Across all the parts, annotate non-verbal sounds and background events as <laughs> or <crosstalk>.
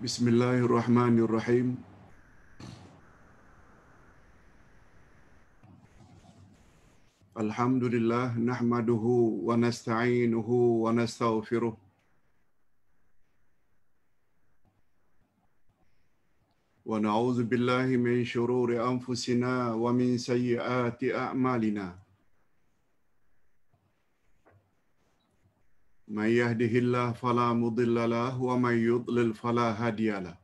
بسم الله الرحمن الرحيم الحمد لله نحمده ونستعينه ونستغفره ونعوذ بالله من شرور انفسنا ومن سيئات اعمالنا من يهده الله فلا مضل له ومن يضلل فلا هادي له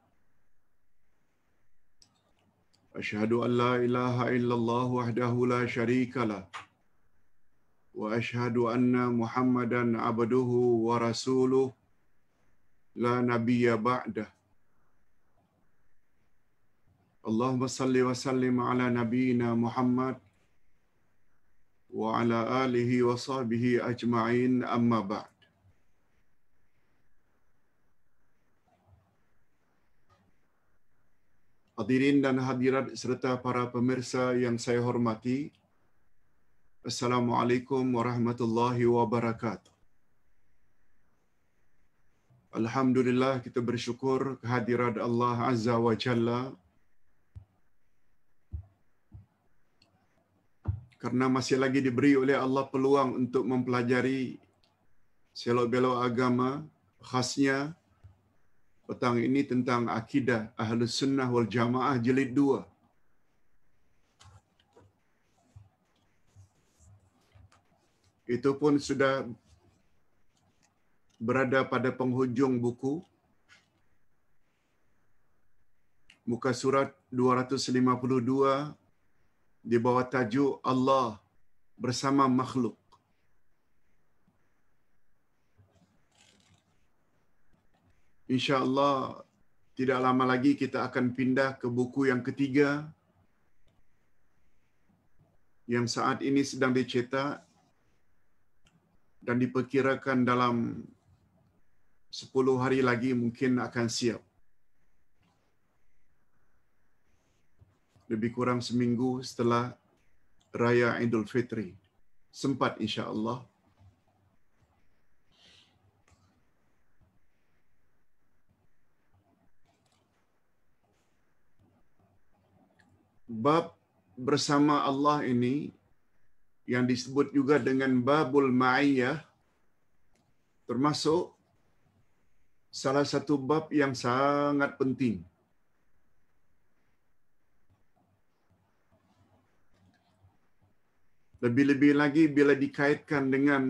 اشهد ان لا اله الا الله وحده لا شريك له واشهد ان محمدا عبده ورسوله لا نبي بعده اللهم صل وسلم على نبينا محمد وعلى اله وصحبه اجمعين اما بعد Hadirin dan hadirat serta para pemirsa yang saya hormati. Assalamualaikum warahmatullahi wabarakatuh. Alhamdulillah kita bersyukur kehadiran Allah Azza wa Jalla kerana masih lagi diberi oleh Allah peluang untuk mempelajari selok-belok agama khasnya petang ini tentang akidah Ahlus Sunnah wal Jamaah jilid dua. Itu pun sudah berada pada penghujung buku. Muka surat 252 di bawah tajuk Allah bersama makhluk. insyaallah tidak lama lagi kita akan pindah ke buku yang ketiga yang saat ini sedang dicetak dan diperkirakan dalam 10 hari lagi mungkin akan siap. Lebih kurang seminggu setelah raya Idul Fitri. Sempat Insyaallah. allah bab bersama Allah ini yang disebut juga dengan babul ma'iyah termasuk salah satu bab yang sangat penting. Lebih-lebih lagi bila dikaitkan dengan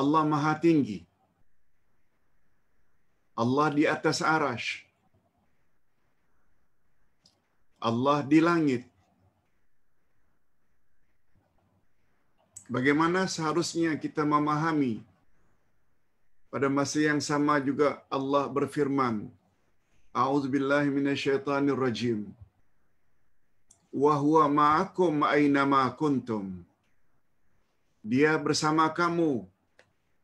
Allah Maha Tinggi. Allah di atas arash. Allah di langit. Bagaimana seharusnya kita memahami pada masa yang sama juga Allah berfirman, mina minasyaitanir rajim. Wahwa ma'akum aina ma kuntum. Dia bersama kamu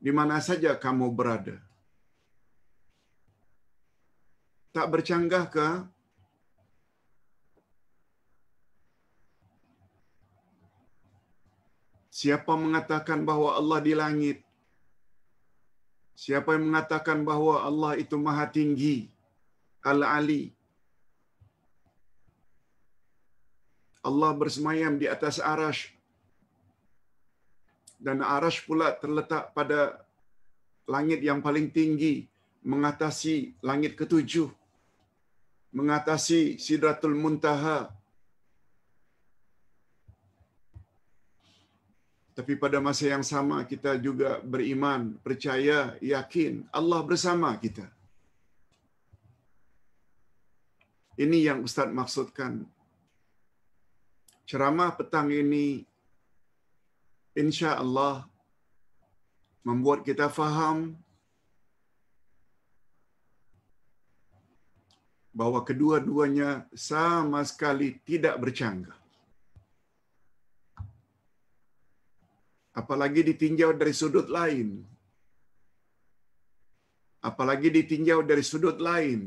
di mana saja kamu berada. Tak bercanggahkah? Siapa mengatakan bahwa Allah di langit? Siapa yang mengatakan bahwa Allah itu maha tinggi? Al-Ali. Allah bersemayam di atas arash. Dan arash pula terletak pada langit yang paling tinggi. Mengatasi langit ketujuh. Mengatasi sidratul muntaha. Mengatasi Tapi pada masa yang sama kita juga beriman, percaya, yakin Allah bersama kita. Ini yang Ustaz maksudkan. Ceramah petang ini insya Allah membuat kita faham bahawa kedua-duanya sama sekali tidak bercanggah. apalagi ditinjau dari sudut lain. Apalagi ditinjau dari sudut lain.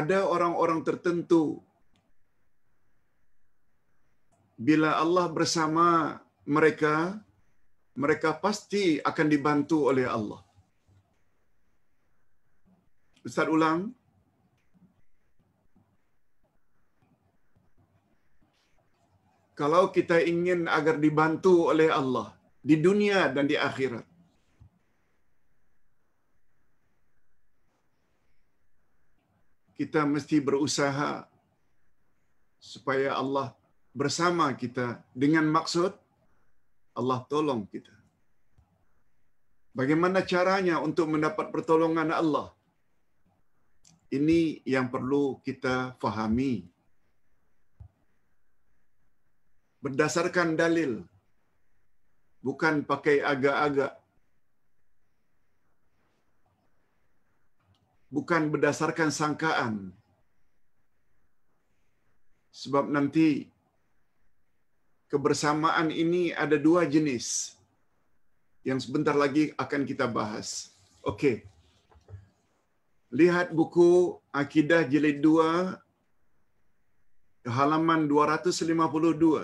Ada orang-orang tertentu bila Allah bersama mereka, mereka pasti akan dibantu oleh Allah. Ustaz ulang, kalau kita ingin agar dibantu oleh Allah di dunia dan di akhirat. Kita mesti berusaha supaya Allah bersama kita dengan maksud Allah tolong kita. Bagaimana caranya untuk mendapat pertolongan Allah? Ini yang perlu kita fahami berdasarkan dalil bukan pakai agak-agak bukan berdasarkan sangkaan sebab nanti kebersamaan ini ada dua jenis yang sebentar lagi akan kita bahas. oke Lihat buku Akidah Jilid 2 halaman 252.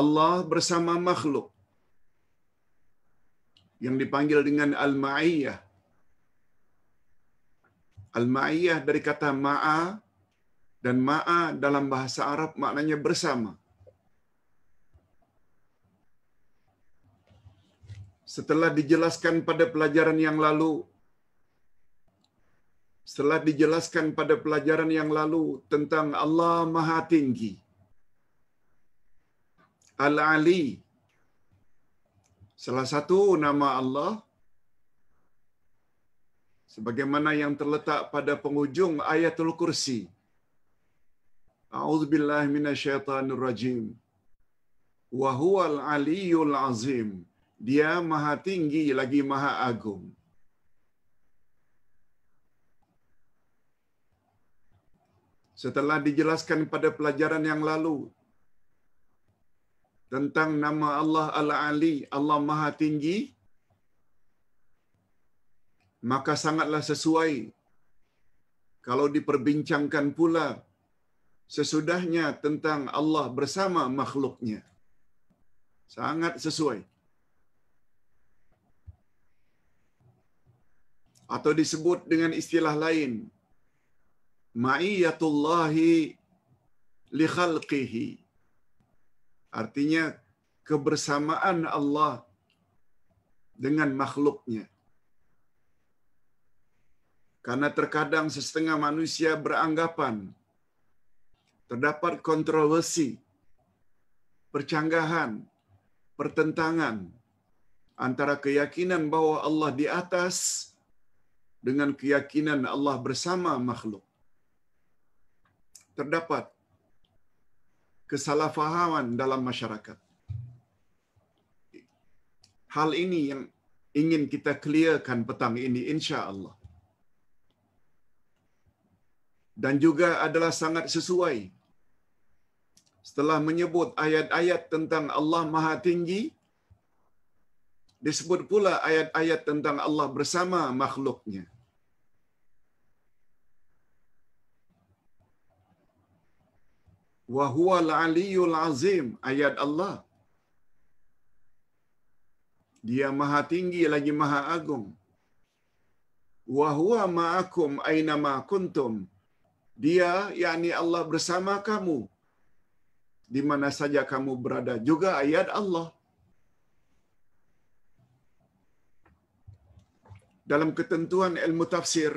Allah bersama makhluk yang dipanggil dengan al-ma'iyah. Al-ma'iyah dari kata ma'a dan ma'a dalam bahasa Arab maknanya bersama. Setelah dijelaskan pada pelajaran yang lalu setelah dijelaskan pada pelajaran yang lalu tentang Allah Maha Tinggi. Al-Ali. Salah satu nama Allah sebagaimana yang terletak pada penghujung ayatul kursi. A'udzubillahi minasyaitanir rajim. Wa huwal aliyul azim. Dia maha tinggi lagi maha agung. Setelah dijelaskan pada pelajaran yang lalu tentang nama Allah Al-Ali, Allah Maha Tinggi, maka sangatlah sesuai kalau diperbincangkan pula sesudahnya tentang Allah bersama makhluknya. Sangat sesuai. Atau disebut dengan istilah lain, Ma'iyatullahi li khalqihi. Artinya kebersamaan Allah dengan makhluknya. Karena terkadang setengah manusia beranggapan terdapat kontroversi, percanggahan, pertentangan antara keyakinan bahwa Allah di atas dengan keyakinan Allah bersama makhluk. Terdapat kesalahfahaman dalam masyarakat. Hal ini yang ingin kita clearkan petang ini insya Allah. Dan juga adalah sangat sesuai setelah menyebut ayat-ayat tentang Allah Maha Tinggi, disebut pula ayat-ayat tentang Allah bersama makhluknya. wa huwa al-aliyyul azim ayat Allah dia maha tinggi lagi maha agung wa huwa ma'akum aina ma kuntum dia yakni Allah bersama kamu di mana saja kamu berada juga ayat Allah dalam ketentuan ilmu tafsir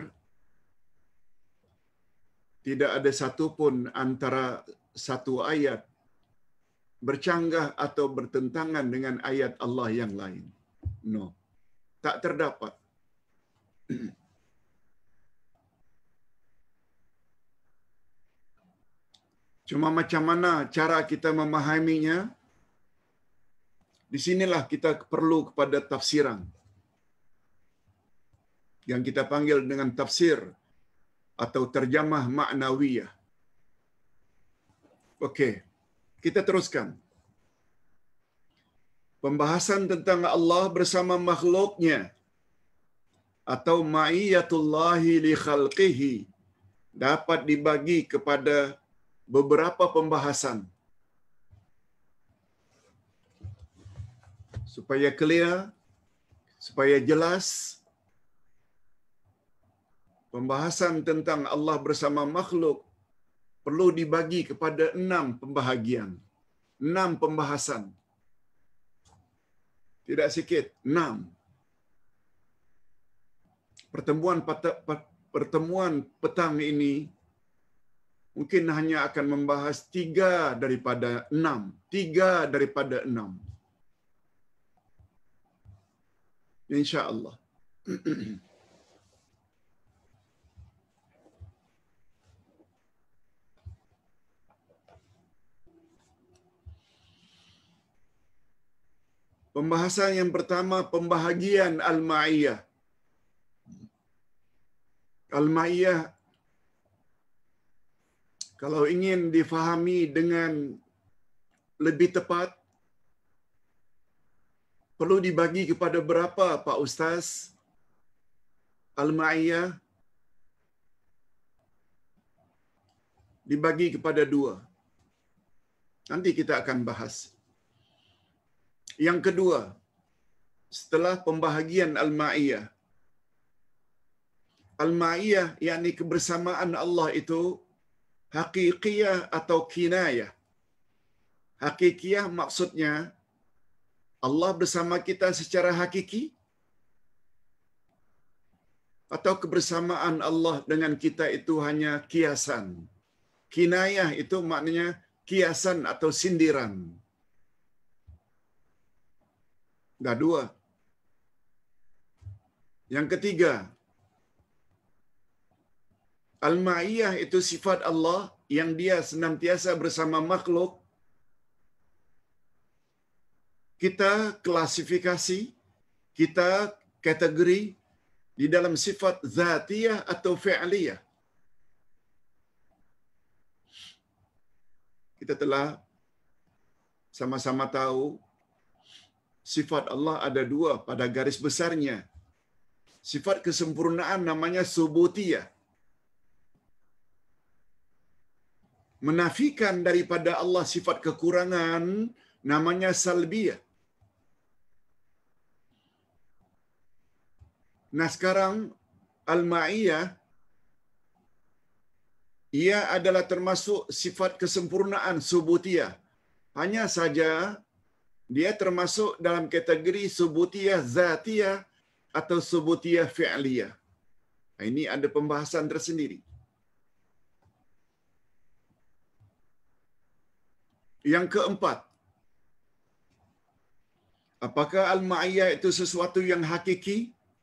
tidak ada satu pun antara satu ayat bercanggah atau bertentangan dengan ayat Allah yang lain. No. Tak terdapat. <clears throat> Cuma macam mana cara kita memahaminya? Di sinilah kita perlu kepada tafsiran. Yang kita panggil dengan tafsir atau terjemah maknawiyah. Okey. Kita teruskan. Pembahasan tentang Allah bersama makhluknya atau ma'iyatullahi li khalqihi dapat dibagi kepada beberapa pembahasan. Supaya clear, supaya jelas, pembahasan tentang Allah bersama makhluk perlu dibagi kepada enam pembahagian. Enam pembahasan. Tidak sikit, enam. Pertemuan, pertemuan petang ini mungkin hanya akan membahas tiga daripada enam. Tiga daripada enam. <clears throat> Insya Allah. <clears throat> Pembahasan yang pertama pembahagian al-ma'iyah. Al-ma'iyah kalau ingin difahami dengan lebih tepat perlu dibagi kepada berapa Pak Ustaz? Al-ma'iyah dibagi kepada dua. Nanti kita akan bahas. Yang kedua, setelah pembahagian al-ma'iyah. Al-ma'iyah yakni kebersamaan Allah itu hakikiyah atau kinayah. Hakikiyah maksudnya Allah bersama kita secara hakiki atau kebersamaan Allah dengan kita itu hanya kiasan. Kinayah itu maknanya kiasan atau sindiran. Dah dua. Yang ketiga, Al-Ma'iyah itu sifat Allah yang dia senantiasa bersama makhluk. Kita klasifikasi, kita kategori di dalam sifat zatiyah atau fi'liyah. Kita telah sama-sama tahu Sifat Allah ada dua pada garis besarnya. Sifat kesempurnaan namanya subutiyah. Menafikan daripada Allah sifat kekurangan namanya salbiyah. Nah sekarang Al-Ma'iyah ia adalah termasuk sifat kesempurnaan subutiyah. Hanya saja dia termasuk dalam kategori subutiyah zatiyah atau subutiyah fi'liyah. Ha, ini ada pembahasan tersendiri. Yang keempat, apakah al-ma'iyah itu sesuatu yang hakiki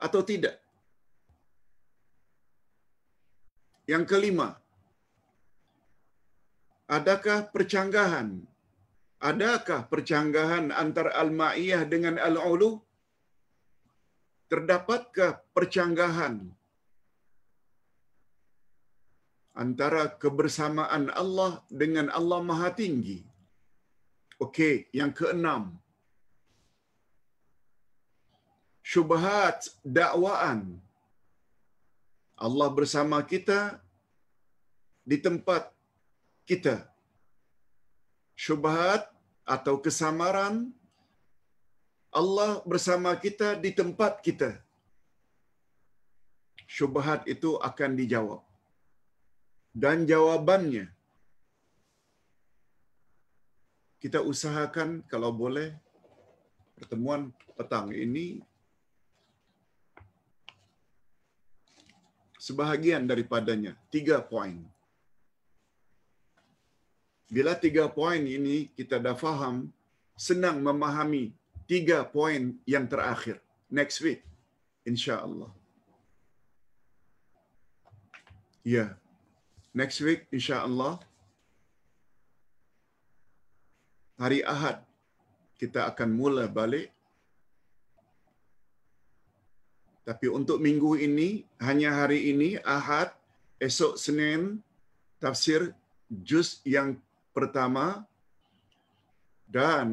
atau tidak? Yang kelima, adakah percanggahan Adakah percanggahan antara Al-Ma'iyah dengan Al-Ulu? Terdapatkah percanggahan antara kebersamaan Allah dengan Allah Maha Tinggi? Okey, yang keenam. Syubhat dakwaan. Allah bersama kita di tempat kita. Syubhat atau kesamaran Allah bersama kita di tempat kita syubhat itu akan dijawab dan jawabannya kita usahakan kalau boleh pertemuan petang ini sebahagian daripadanya tiga poin bila tiga poin ini kita dah faham, senang memahami tiga poin yang terakhir. Next week, insyaAllah. Ya, yeah. next week insyaAllah. Hari Ahad, kita akan mula balik. Tapi untuk minggu ini, hanya hari ini, Ahad, esok Senin, tafsir juz yang pertama dan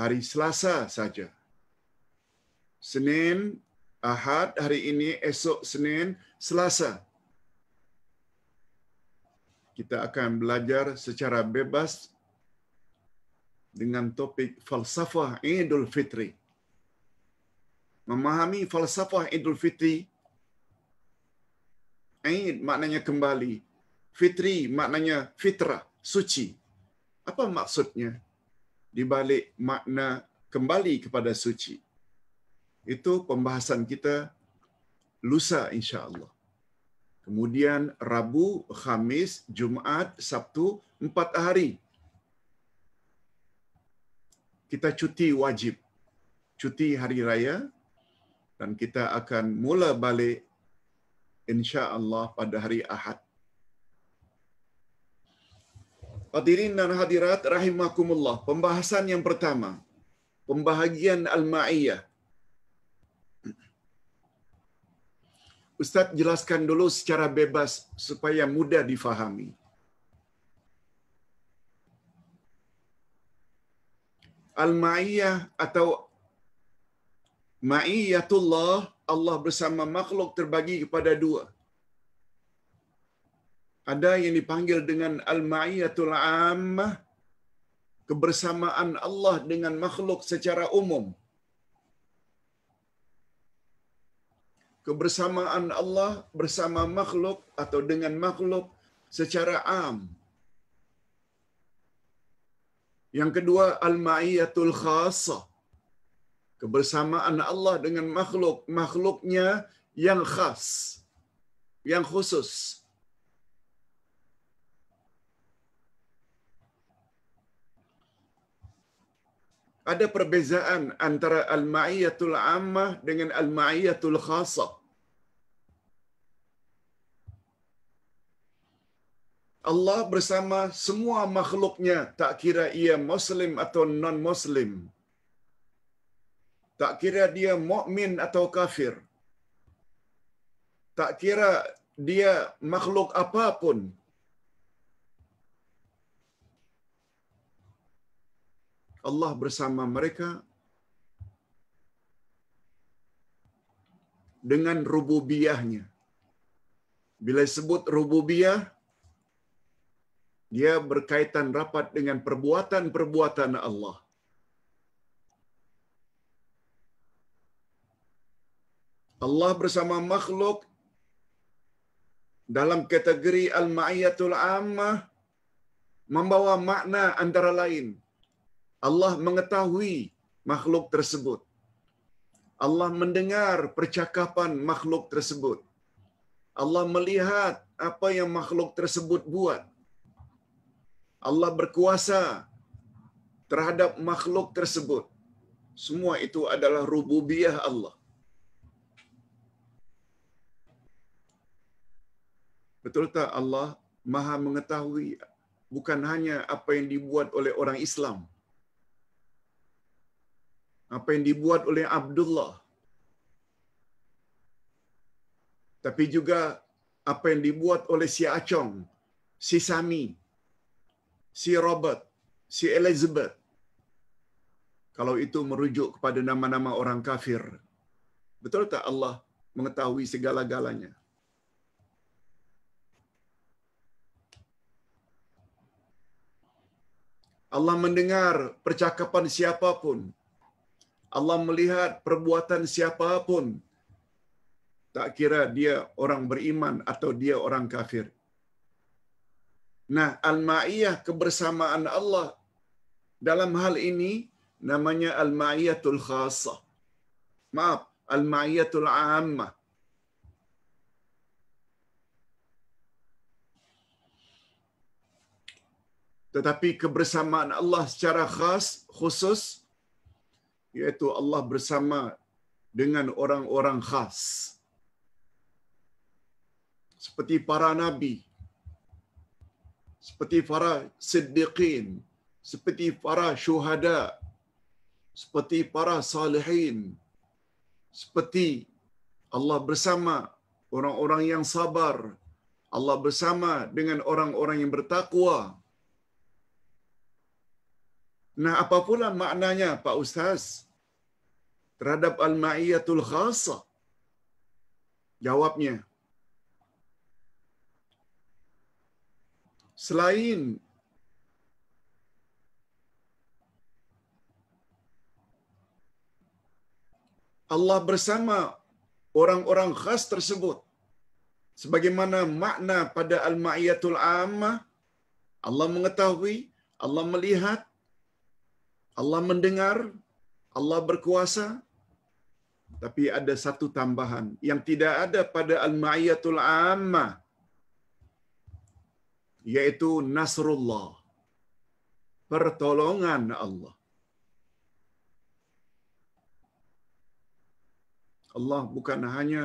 hari Selasa saja. Senin, Ahad hari ini, esok Senin, Selasa. Kita akan belajar secara bebas dengan topik falsafah Idul Fitri. Memahami falsafah Idul Fitri, Aid maknanya kembali, Fitri maknanya fitrah, suci. apa maksudnya di balik makna kembali kepada suci itu pembahasan kita lusa insyaallah kemudian Rabu Khamis Jumaat Sabtu empat hari kita cuti wajib cuti hari raya dan kita akan mula balik insyaallah pada hari Ahad Hadirin dan hadirat rahimakumullah. Pembahasan yang pertama. Pembahagian al-ma'iyah. Ustaz jelaskan dulu secara bebas supaya mudah difahami. Al-ma'iyah atau ma'iyatullah, Allah bersama makhluk terbagi kepada dua ada yang dipanggil dengan al-ma'iyatul ammah kebersamaan Allah dengan makhluk secara umum kebersamaan Allah bersama makhluk atau dengan makhluk secara am yang kedua al-ma'iyatul khassah kebersamaan Allah dengan makhluk makhluknya yang khas yang khusus ada perbezaan antara al-ma'iyatul ammah dengan al-ma'iyatul khasah. Allah bersama semua makhluknya, tak kira ia Muslim atau non-Muslim. Tak kira dia mukmin atau kafir. Tak kira dia makhluk apapun, Allah bersama mereka dengan rububiyahnya. Bila sebut rububiyah, dia berkaitan rapat dengan perbuatan-perbuatan Allah. Allah bersama makhluk dalam kategori al-ma'iyatul ammah membawa makna antara lain Allah mengetahui makhluk tersebut. Allah mendengar percakapan makhluk tersebut. Allah melihat apa yang makhluk tersebut buat. Allah berkuasa terhadap makhluk tersebut. Semua itu adalah rububiyah Allah. Betul tak Allah Maha mengetahui bukan hanya apa yang dibuat oleh orang Islam? apa yang dibuat oleh Abdullah. Tapi juga apa yang dibuat oleh si Acong, si Sami, si Robert, si Elizabeth. Kalau itu merujuk kepada nama-nama orang kafir. Betul tak Allah mengetahui segala-galanya? Allah mendengar percakapan siapapun Allah melihat perbuatan siapapun tak kira dia orang beriman atau dia orang kafir. Nah, al-ma'iyah kebersamaan Allah dalam hal ini namanya al-ma'iyatul khassah. Maaf, al-ma'iyatul ammah. Tetapi kebersamaan Allah secara khas, khusus iaitu Allah bersama dengan orang-orang khas. Seperti para nabi, seperti para siddiqin, seperti para syuhada, seperti para salihin, seperti Allah bersama orang-orang yang sabar, Allah bersama dengan orang-orang yang bertakwa. Nah, apa maknanya Pak Ustaz? terhadap al-ma'iyatul khasa? Jawabnya, selain Allah bersama orang-orang khas tersebut, sebagaimana makna pada al-ma'iyatul ammah, Allah mengetahui, Allah melihat, Allah mendengar, Allah berkuasa, tapi ada satu tambahan yang tidak ada pada al-ma'iyatul amma yaitu nasrullah pertolongan Allah Allah bukan hanya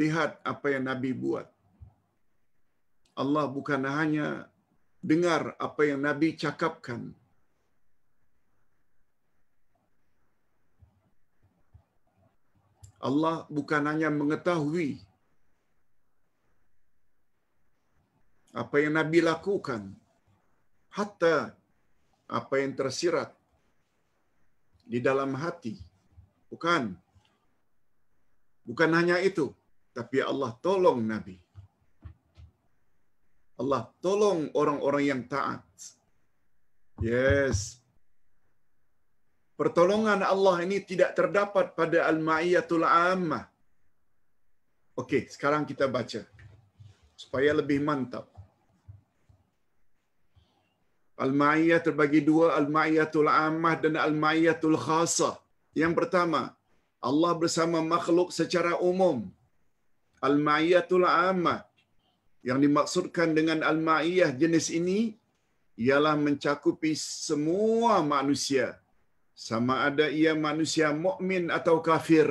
lihat apa yang nabi buat Allah bukan hanya dengar apa yang nabi cakapkan Allah bukan hanya mengetahui apa yang Nabi lakukan, hatta apa yang tersirat di dalam hati. Bukan. Bukan hanya itu. Tapi Allah tolong Nabi. Allah tolong orang-orang yang taat. Yes. Yes pertolongan Allah ini tidak terdapat pada al-ma'iyatul ammah. Okey, sekarang kita baca supaya lebih mantap. Al-ma'iyah terbagi dua, al-ma'iyatul ammah dan al-ma'iyatul khasa. Yang pertama, Allah bersama makhluk secara umum. Al-ma'iyatul ammah yang dimaksudkan dengan al-ma'iyah jenis ini ialah mencakupi semua manusia sama ada ia manusia mukmin atau kafir.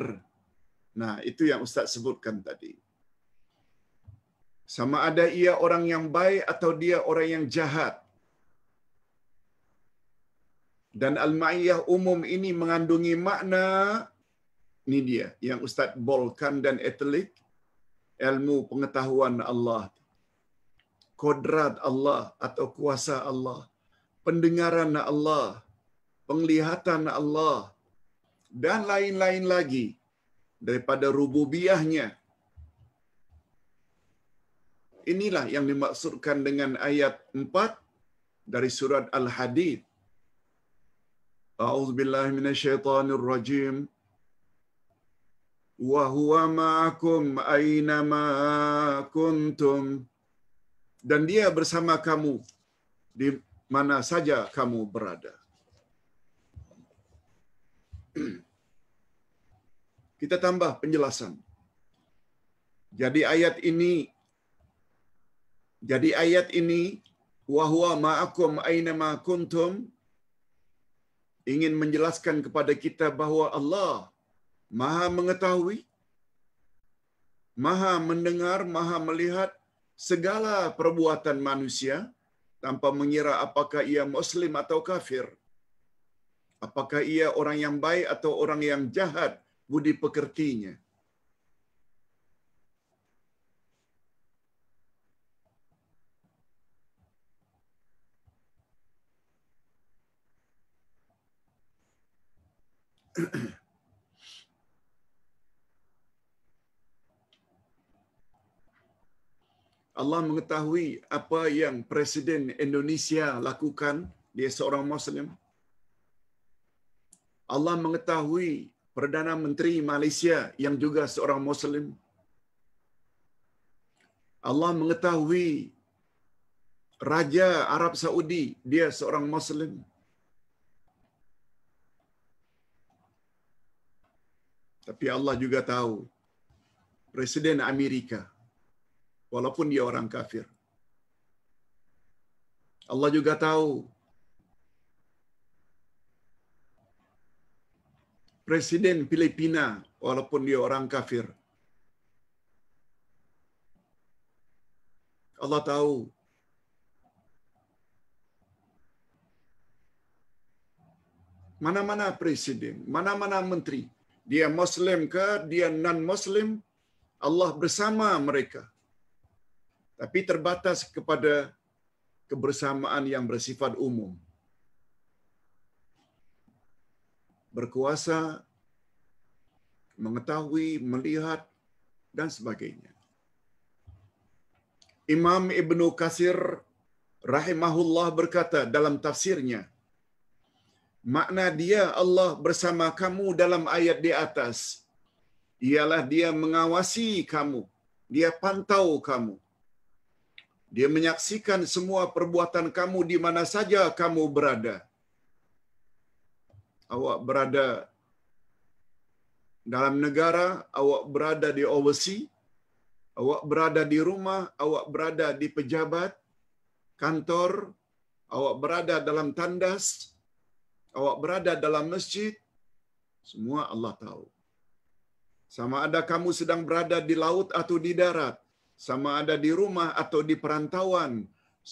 Nah, itu yang ustaz sebutkan tadi. Sama ada ia orang yang baik atau dia orang yang jahat. Dan al-ma'iyah umum ini mengandungi makna ini dia yang ustaz bolkan dan etelik ilmu pengetahuan Allah. Kodrat Allah atau kuasa Allah. Pendengaran Allah penglihatan Allah dan lain-lain lagi daripada rububiyahnya. Inilah yang dimaksudkan dengan ayat 4 dari surat Al-Hadid. A'udzu billahi minasyaitonir rajim. Wa huwa ma'akum aina ma kuntum. Dan dia bersama kamu di mana saja kamu berada. <clears throat> Kita tambah penjelasan. Jadi ayat ini jadi ayat ini wahwa ma'akum aina kuntum ingin menjelaskan kepada kita bahwa Allah Maha mengetahui, Maha mendengar, Maha melihat segala perbuatan manusia tanpa mengira apakah ia muslim atau kafir. apakah ia orang yang baik atau orang yang jahat budi pekertinya <clears throat> Allah mengetahui apa yang Presiden Indonesia lakukan. Dia seorang Muslim. Allah mengetahui Perdana Menteri Malaysia yang juga seorang Muslim. Allah mengetahui Raja Arab Saudi, dia seorang Muslim. Tapi Allah juga tahu Presiden Amerika, walaupun dia orang kafir. Allah juga tahu presiden Filipina walaupun dia orang kafir. Allah tahu. Mana-mana presiden, mana-mana menteri, dia muslim ke, dia non muslim, Allah bersama mereka. Tapi terbatas kepada kebersamaan yang bersifat umum. berkuasa, mengetahui, melihat, dan sebagainya. Imam Ibnu Kasir rahimahullah berkata dalam tafsirnya, makna dia Allah bersama kamu dalam ayat di atas, ialah dia mengawasi kamu, dia pantau kamu. Dia menyaksikan semua perbuatan kamu di mana saja kamu berada. awak berada dalam negara, awak berada di overseas, awak berada di rumah, awak berada di pejabat, kantor, awak berada dalam tandas, awak berada dalam masjid, semua Allah tahu. Sama ada kamu sedang berada di laut atau di darat, sama ada di rumah atau di perantauan,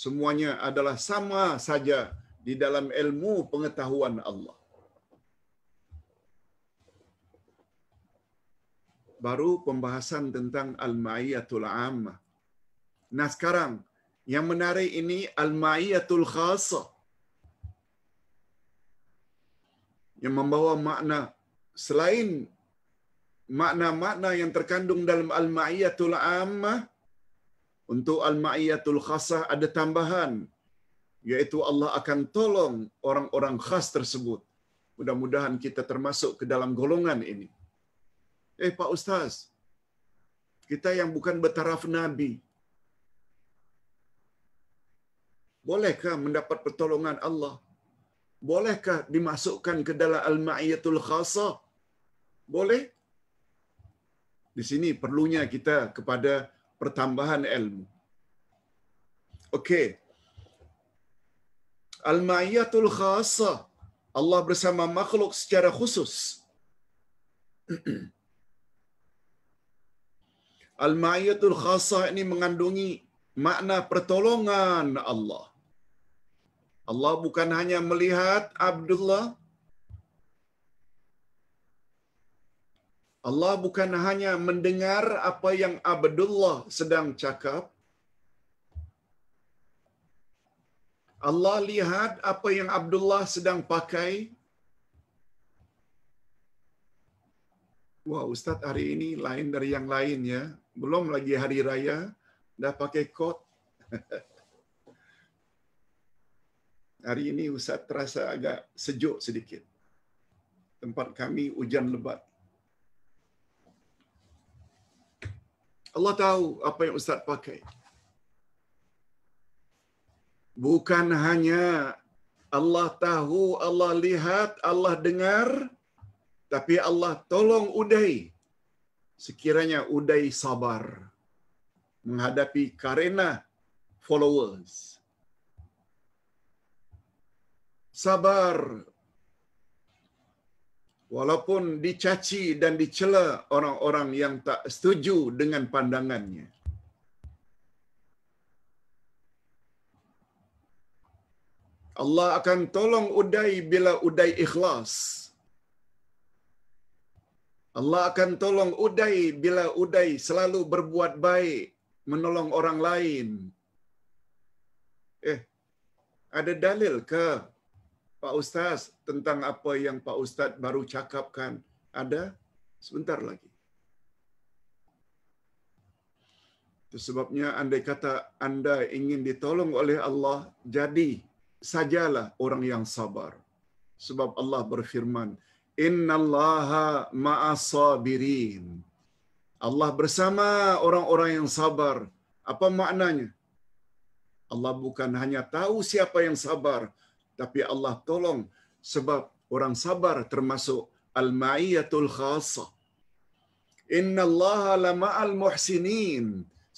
semuanya adalah sama saja di dalam ilmu pengetahuan Allah. baru pembahasan tentang al-ma'iyatul ammah. Nah sekarang yang menarik ini al-ma'iyatul khasah. Yang membawa makna selain makna-makna yang terkandung dalam al-ma'iyatul ammah untuk al-ma'iyatul khasah ada tambahan yaitu Allah akan tolong orang-orang khas tersebut. Mudah-mudahan kita termasuk ke dalam golongan ini. Eh Pak Ustaz, kita yang bukan bertaraf Nabi, bolehkah mendapat pertolongan Allah? Bolehkah dimasukkan ke dalam al-ma'iyatul khasa, Boleh? Di sini perlunya kita kepada pertambahan ilmu. Okey. Al-ma'iyatul khasa Allah bersama makhluk secara khusus. <clears throat> Al-Ma'iyatul Khasah ini mengandungi makna pertolongan Allah. Allah bukan hanya melihat Abdullah. Allah bukan hanya mendengar apa yang Abdullah sedang cakap. Allah lihat apa yang Abdullah sedang pakai. Wah, Ustaz hari ini lain dari yang lain ya belum lagi hari raya dah pakai kot. <laughs> hari ini Ustaz terasa agak sejuk sedikit. Tempat kami hujan lebat. Allah tahu apa yang Ustaz pakai. Bukan hanya Allah tahu, Allah lihat, Allah dengar, tapi Allah tolong udai sekiranya Uday sabar menghadapi karena followers. Sabar walaupun dicaci dan dicela orang-orang yang tak setuju dengan pandangannya. Allah akan tolong Uday bila Uday ikhlas. Allah akan tolong Uday bila Uday selalu berbuat baik, menolong orang lain. Eh, ada dalil ke Pak Ustaz tentang apa yang Pak Ustaz baru cakapkan? Ada? Sebentar lagi. Itu sebabnya andai kata anda ingin ditolong oleh Allah, jadi sajalah orang yang sabar. Sebab Allah berfirman, Inna innallaha ma'asabirin. Allah bersama orang-orang yang sabar. Apa maknanya? Allah bukan hanya tahu siapa yang sabar, tapi Allah tolong sebab orang sabar termasuk al-ma'iyatul khasa. Inna Innallaha lama'al muhsinin.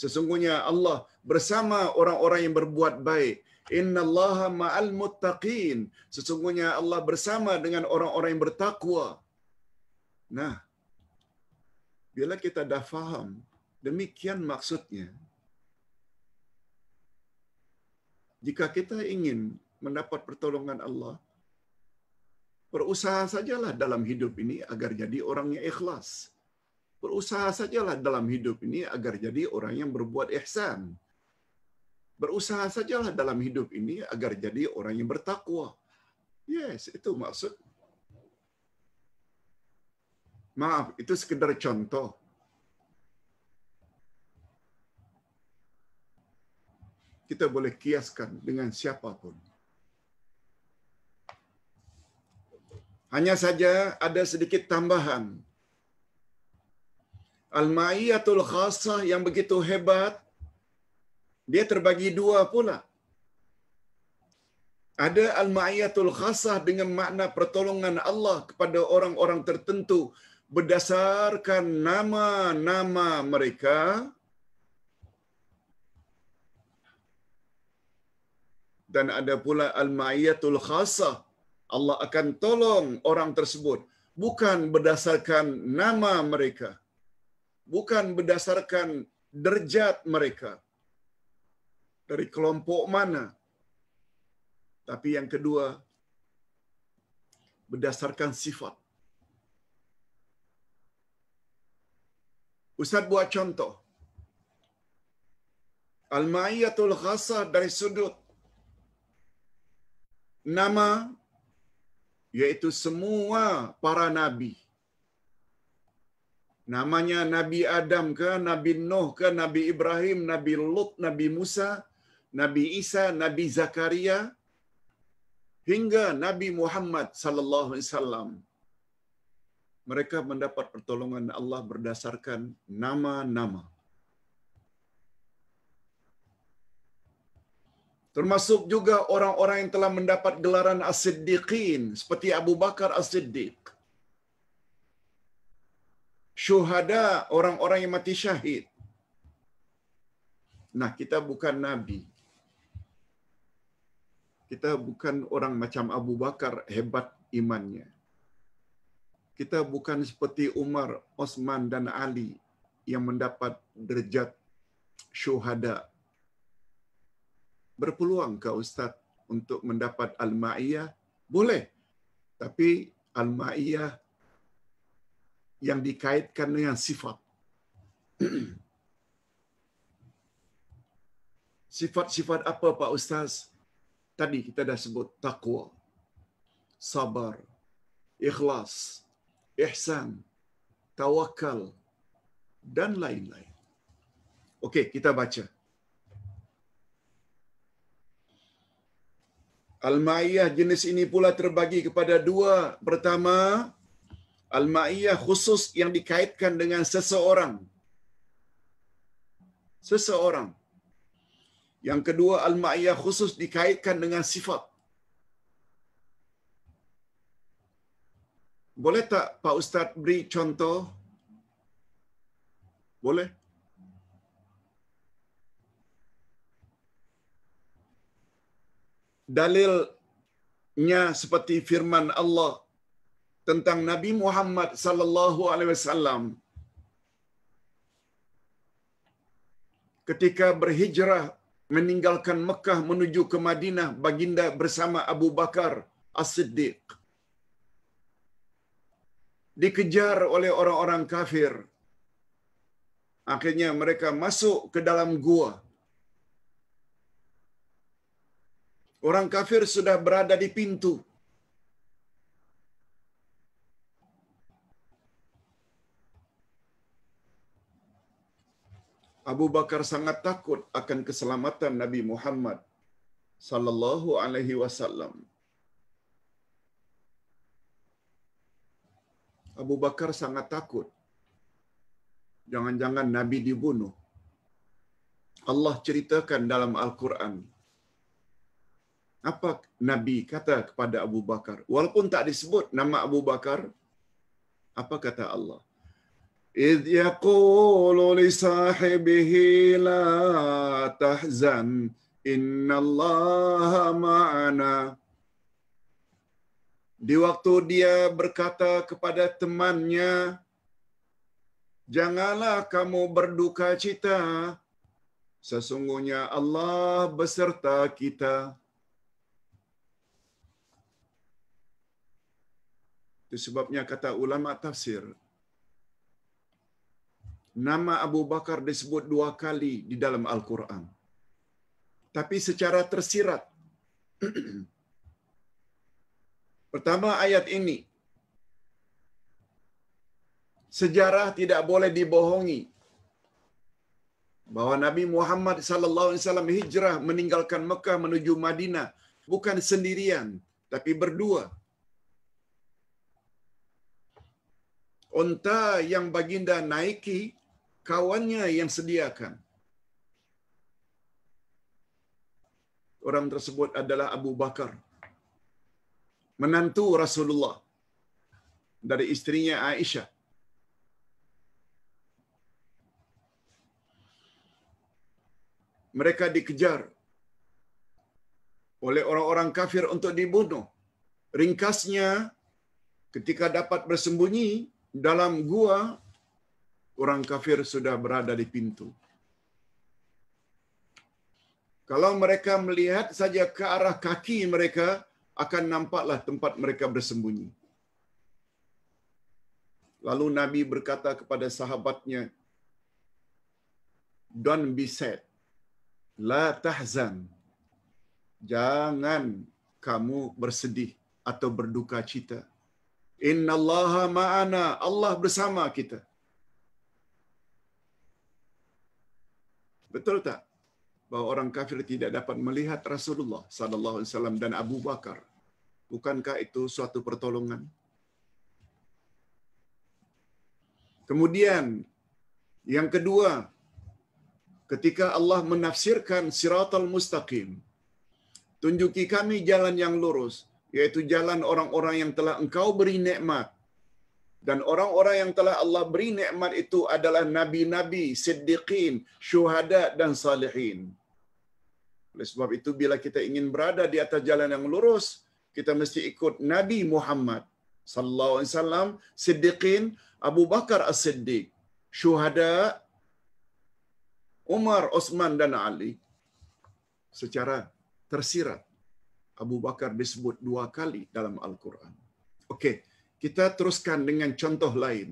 Sesungguhnya Allah bersama orang-orang yang berbuat baik. Innallaha ma'al muttaqin. Sesungguhnya Allah bersama dengan orang-orang yang bertakwa. Nah, bila kita dah faham demikian maksudnya, jika kita ingin mendapat pertolongan Allah, berusaha sajalah dalam hidup ini agar jadi orang yang ikhlas. Berusaha sajalah dalam hidup ini agar jadi orang yang berbuat ihsan. Berusaha sajalah dalam hidup ini agar jadi orang yang bertakwa. Yes, itu maksud. Maaf, itu sekedar contoh. Kita boleh kiaskan dengan siapapun. Hanya saja ada sedikit tambahan. Al-Ma'iyatul Khasah yang begitu hebat dia terbagi dua pula. Ada al-ma'iyatul khasah dengan makna pertolongan Allah kepada orang-orang tertentu berdasarkan nama-nama mereka. Dan ada pula al-ma'iyatul khasah. Allah akan tolong orang tersebut. Bukan berdasarkan nama mereka. Bukan berdasarkan derjat mereka. Mereka. dari kelompok mana. Tapi yang kedua, berdasarkan sifat. Ustaz buat contoh. Al-Ma'iyatul Ghassah dari sudut nama yaitu semua para nabi. Namanya Nabi Adam ke, Nabi Nuh ke, Nabi Ibrahim, Nabi Lut, Nabi Musa, Nabi Isa, Nabi Zakaria hingga Nabi Muhammad sallallahu alaihi wasallam. Mereka mendapat pertolongan Allah berdasarkan nama-nama. Termasuk juga orang-orang yang telah mendapat gelaran as-siddiqin seperti Abu Bakar as-siddiq. Syuhada orang-orang yang mati syahid. Nah, kita bukan nabi kita bukan orang macam Abu Bakar hebat imannya. Kita bukan seperti Umar, Osman dan Ali yang mendapat derajat syuhada. Berpeluang ke Ustaz untuk mendapat al-ma'iyah? Boleh. Tapi al-ma'iyah yang dikaitkan dengan sifat. <clears throat> Sifat-sifat apa Pak Ustaz? tadi kita dah sebut takwa, sabar, ikhlas, ihsan, tawakal dan lain-lain. Okey, kita baca. Al-ma'iyah jenis ini pula terbagi kepada dua. Pertama, al-ma'iyah khusus yang dikaitkan dengan seseorang. Seseorang. Yang kedua al-ma'iyah khusus dikaitkan dengan sifat. Boleh tak Pak Ustaz beri contoh? Boleh? Dalilnya seperti firman Allah tentang Nabi Muhammad sallallahu alaihi wasallam ketika berhijrah meninggalkan Mekah menuju ke Madinah baginda bersama Abu Bakar As-Siddiq. Dikejar oleh orang-orang kafir. Akhirnya mereka masuk ke dalam gua. Orang kafir sudah berada di pintu. Abu Bakar sangat takut akan keselamatan Nabi Muhammad sallallahu alaihi wasallam. Abu Bakar sangat takut. Jangan-jangan Nabi dibunuh. Allah ceritakan dalam Al-Quran. Apa Nabi kata kepada Abu Bakar? Walaupun tak disebut nama Abu Bakar, apa kata Allah? إذ يقول لصاحبه لا تحزن إن الله معنا Di waktu dia berkata kepada temannya, Janganlah kamu berduka cita, sesungguhnya Allah beserta kita. Itu sebabnya kata ulama tafsir, Nama Abu Bakar disebut dua kali di dalam Al-Quran. Tapi secara tersirat. <clears throat> Pertama ayat ini. Sejarah tidak boleh dibohongi bahwa Nabi Muhammad SAW hijrah meninggalkan Mekah menuju Madinah bukan sendirian tapi berdua. Unta yang baginda naiki kawannya yang sediakan. Orang tersebut adalah Abu Bakar. Menantu Rasulullah dari istrinya Aisyah. Mereka dikejar oleh orang-orang kafir untuk dibunuh. Ringkasnya, ketika dapat bersembunyi dalam gua, orang kafir sudah berada di pintu. Kalau mereka melihat saja ke arah kaki mereka, akan nampaklah tempat mereka bersembunyi. Lalu Nabi berkata kepada sahabatnya, Don't be sad. La tahzan. Jangan kamu bersedih atau berduka cita. Inna Allah ma'ana. Allah bersama kita. Betul tak? Bahawa orang kafir tidak dapat melihat Rasulullah sallallahu alaihi wasallam dan Abu Bakar. Bukankah itu suatu pertolongan? Kemudian yang kedua, ketika Allah menafsirkan Siratul mustaqim, tunjuki kami jalan yang lurus, yaitu jalan orang-orang yang telah engkau beri nikmat dan orang-orang yang telah Allah beri nikmat itu adalah nabi-nabi, siddiqin, syuhada dan salihin. Oleh sebab itu bila kita ingin berada di atas jalan yang lurus, kita mesti ikut Nabi Muhammad sallallahu alaihi wasallam, siddiqin, Abu Bakar As-Siddiq, syuhada Umar, Osman dan Ali secara tersirat. Abu Bakar disebut dua kali dalam Al-Quran. Okey. Kita teruskan dengan contoh lain.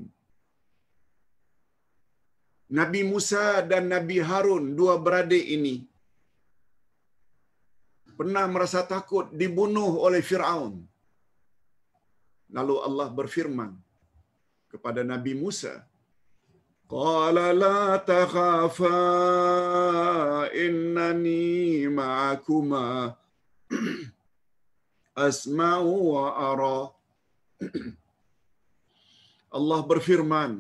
Nabi Musa dan Nabi Harun, dua beradik ini, pernah merasa takut dibunuh oleh Fir'aun. Lalu Allah berfirman kepada Nabi Musa, Qala la takhafa innani ma'akuma <clears throat> asma'u wa ara. <clears throat> Allah berfirman,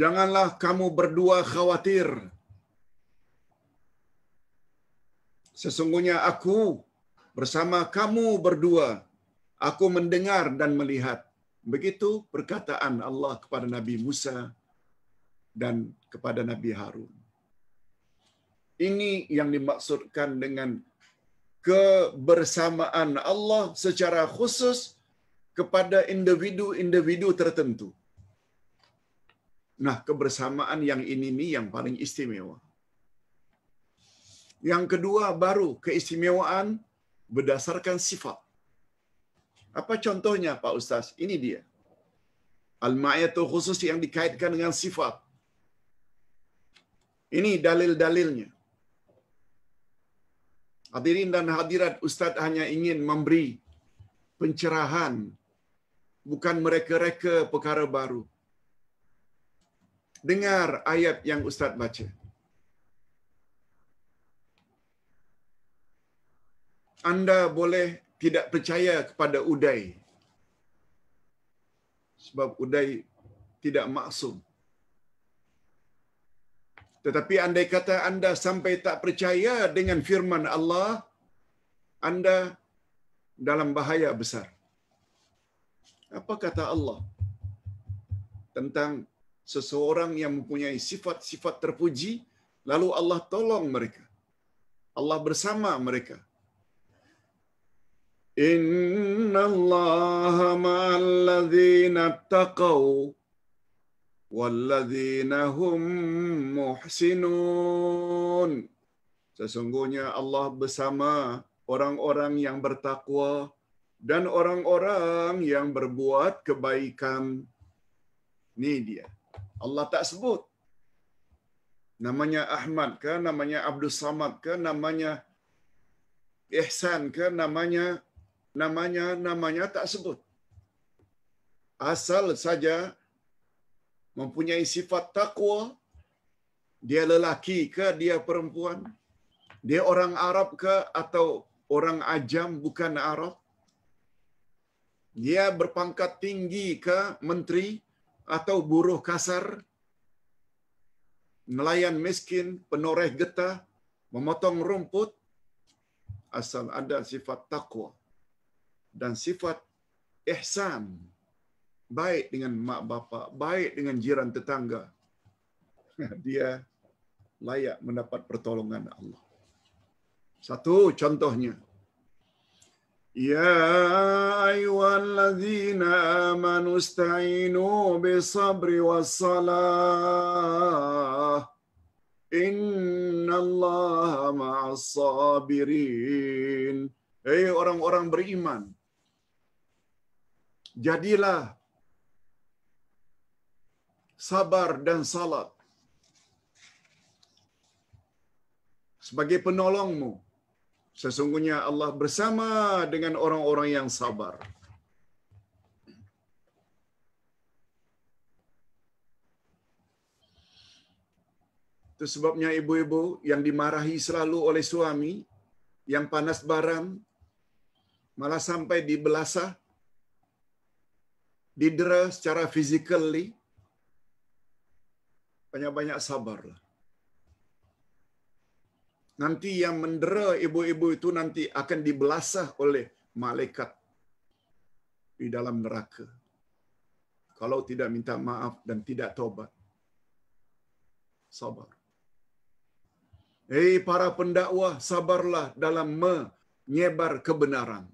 Janganlah kamu berdua khawatir. Sesungguhnya aku bersama kamu berdua. Aku mendengar dan melihat. Begitu perkataan Allah kepada Nabi Musa dan kepada Nabi Harun. Ini yang dimaksudkan dengan kebersamaan Allah secara khusus kepada individu-individu tertentu. Nah, kebersamaan yang ini nih yang paling istimewa. Yang kedua baru keistimewaan berdasarkan sifat. Apa contohnya Pak Ustaz? Ini dia. Al-ma'iyatu khusus yang dikaitkan dengan sifat. Ini dalil-dalilnya. Hadirin dan hadirat Ustadz hanya ingin memberi pencerahan bukan mereka-reka perkara baru. Dengar ayat yang Ustaz baca. Anda boleh tidak percaya kepada Uday. Sebab Uday tidak maksum. Tetapi andai kata anda sampai tak percaya dengan firman Allah, anda dalam bahaya besar. Apa kata Allah tentang seseorang yang mempunyai sifat-sifat terpuji, lalu Allah tolong mereka. Allah bersama mereka. Inna Allah ma'alladhina attaqaw walladhina hum muhsinun. Sesungguhnya Allah bersama orang-orang yang bertakwa, dan orang-orang yang berbuat kebaikan. Ni dia. Allah tak sebut. Namanya Ahmad ke, namanya Abdul Samad ke, namanya Ihsan ke, namanya, namanya, namanya tak sebut. Asal saja mempunyai sifat takwa, dia lelaki ke, dia perempuan, dia orang Arab ke, atau orang Ajam bukan Arab, dia berpangkat tinggi ke menteri atau buruh kasar, nelayan miskin, penoreh getah, memotong rumput, asal ada sifat takwa dan sifat ihsan baik dengan mak bapa, baik dengan jiran tetangga. <laughs> Dia layak mendapat pertolongan Allah. Satu contohnya, يا أيها الذين آمنوا استعينوا بالصبر والصلاة إن الله مع الصابرين Hei orang-orang beriman Jadilah Sabar dan salat Sebagai penolongmu sesungguhnya Allah bersama dengan orang-orang yang sabar. Itu sebabnya ibu-ibu yang dimarahi selalu oleh suami, yang panas barang, malah sampai dibelasah, didera secara fizikal, banyak-banyak sabarlah nanti yang mendera ibu-ibu itu nanti akan dibelasah oleh malaikat di dalam neraka. Kalau tidak minta maaf dan tidak taubat. Sabar. Hei para pendakwah, sabarlah dalam menyebar kebenaran.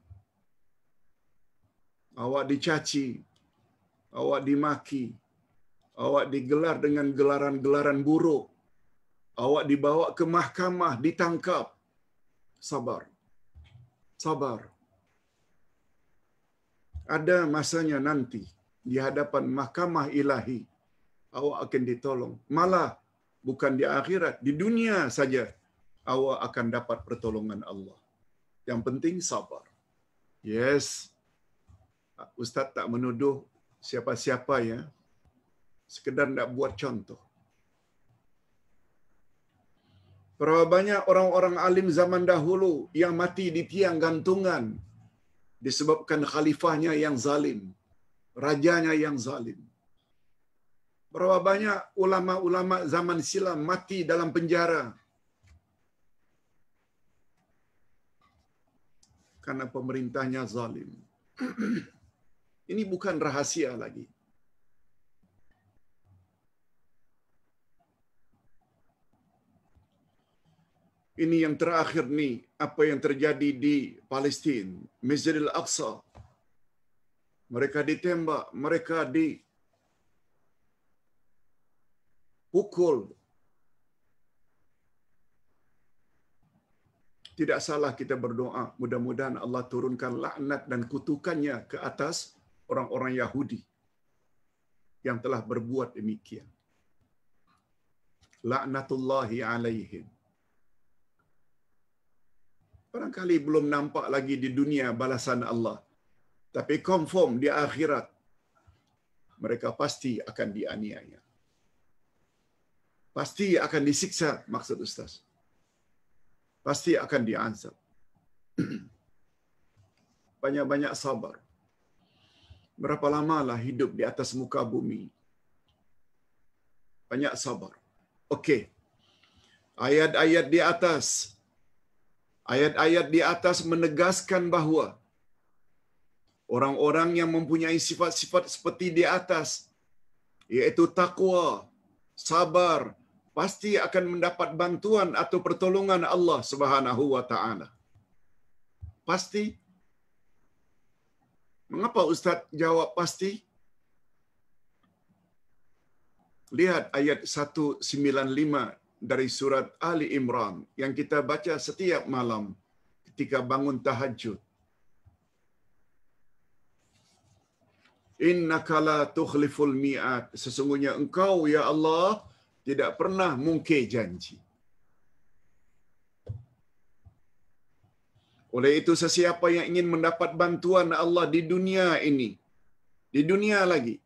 Awak dicaci, awak dimaki, awak digelar dengan gelaran-gelaran buruk awak dibawa ke mahkamah ditangkap sabar sabar ada masanya nanti di hadapan mahkamah ilahi awak akan ditolong malah bukan di akhirat di dunia saja awak akan dapat pertolongan Allah yang penting sabar yes ustaz tak menuduh siapa-siapa ya sekedar nak buat contoh Berapa banyak orang-orang alim zaman dahulu yang mati di tiang gantungan disebabkan khalifahnya yang zalim, rajanya yang zalim. Berapa banyak ulama-ulama zaman silam mati dalam penjara karena pemerintahnya zalim. <clears throat> Ini bukan rahasia lagi. ini yang terakhir ni apa yang terjadi di Palestin, Masjidil Aqsa. Mereka ditembak, mereka di pukul. Tidak salah kita berdoa, mudah-mudahan Allah turunkan laknat dan kutukannya ke atas orang-orang Yahudi yang telah berbuat demikian. Laknatullahi alaihim barangkali belum nampak lagi di dunia balasan Allah. Tapi confirm di akhirat, mereka pasti akan dianiaya. Pasti akan disiksa, maksud Ustaz. Pasti akan diansap. <clears throat> Banyak-banyak sabar. Berapa lamalah hidup di atas muka bumi. Banyak sabar. Okey. Ayat-ayat di atas ayat-ayat di atas menegaskan bahawa orang-orang yang mempunyai sifat-sifat seperti di atas yaitu takwa, sabar, pasti akan mendapat bantuan atau pertolongan Allah Subhanahu wa taala. Pasti. Mengapa ustaz jawab pasti? Lihat ayat 195 dari surat Ali Imran yang kita baca setiap malam ketika bangun tahajud. Inna kala tukhliful mi'at. Sesungguhnya engkau, Ya Allah, tidak pernah mungkir janji. Oleh itu, sesiapa yang ingin mendapat bantuan Allah di dunia ini, di dunia lagi,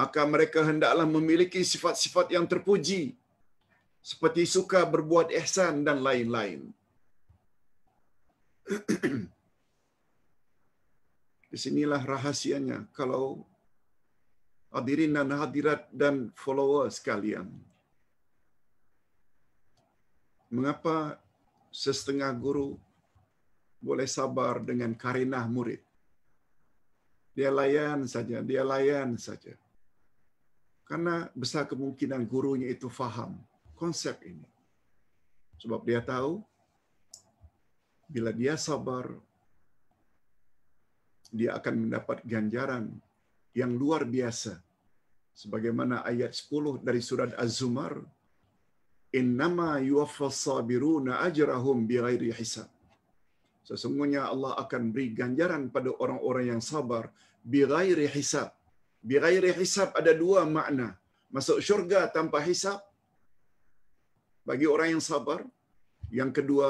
maka mereka hendaklah memiliki sifat-sifat yang terpuji, seperti suka berbuat ihsan dan lain-lain. <clears throat> Di sinilah rahasianya kalau hadirin dan hadirat dan follower sekalian. Mengapa sesetengah guru boleh sabar dengan karinah murid? Dia layan saja, dia layan saja. Karena besar kemungkinan gurunya itu faham konsep ini. Sebab dia tahu bila dia sabar dia akan mendapat ganjaran yang luar biasa. Sebagaimana ayat 10 dari surat Az-Zumar, "Innama yuwaffas sabiruna ajrahum bighairi hisab." Sesungguhnya Allah akan beri ganjaran pada orang-orang yang sabar bighairi hisab. Bighairi hisab ada dua makna. Masuk syurga tanpa hisab bagi orang yang sabar. Yang kedua,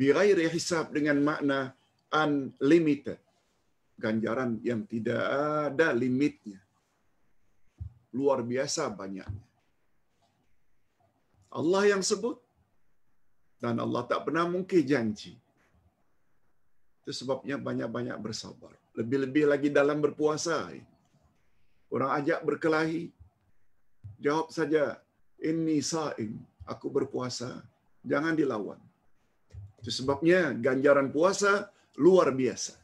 birair hisab dengan makna unlimited. Ganjaran yang tidak ada limitnya. Luar biasa banyaknya. Allah yang sebut. Dan Allah tak pernah mungkin janji. Itu sebabnya banyak-banyak bersabar. Lebih-lebih lagi dalam berpuasa. Orang ajak berkelahi. Jawab saja, ini sa'im. In. aku berpuasa. Jangan dilawan. Itu sebabnya ganjaran puasa luar biasa.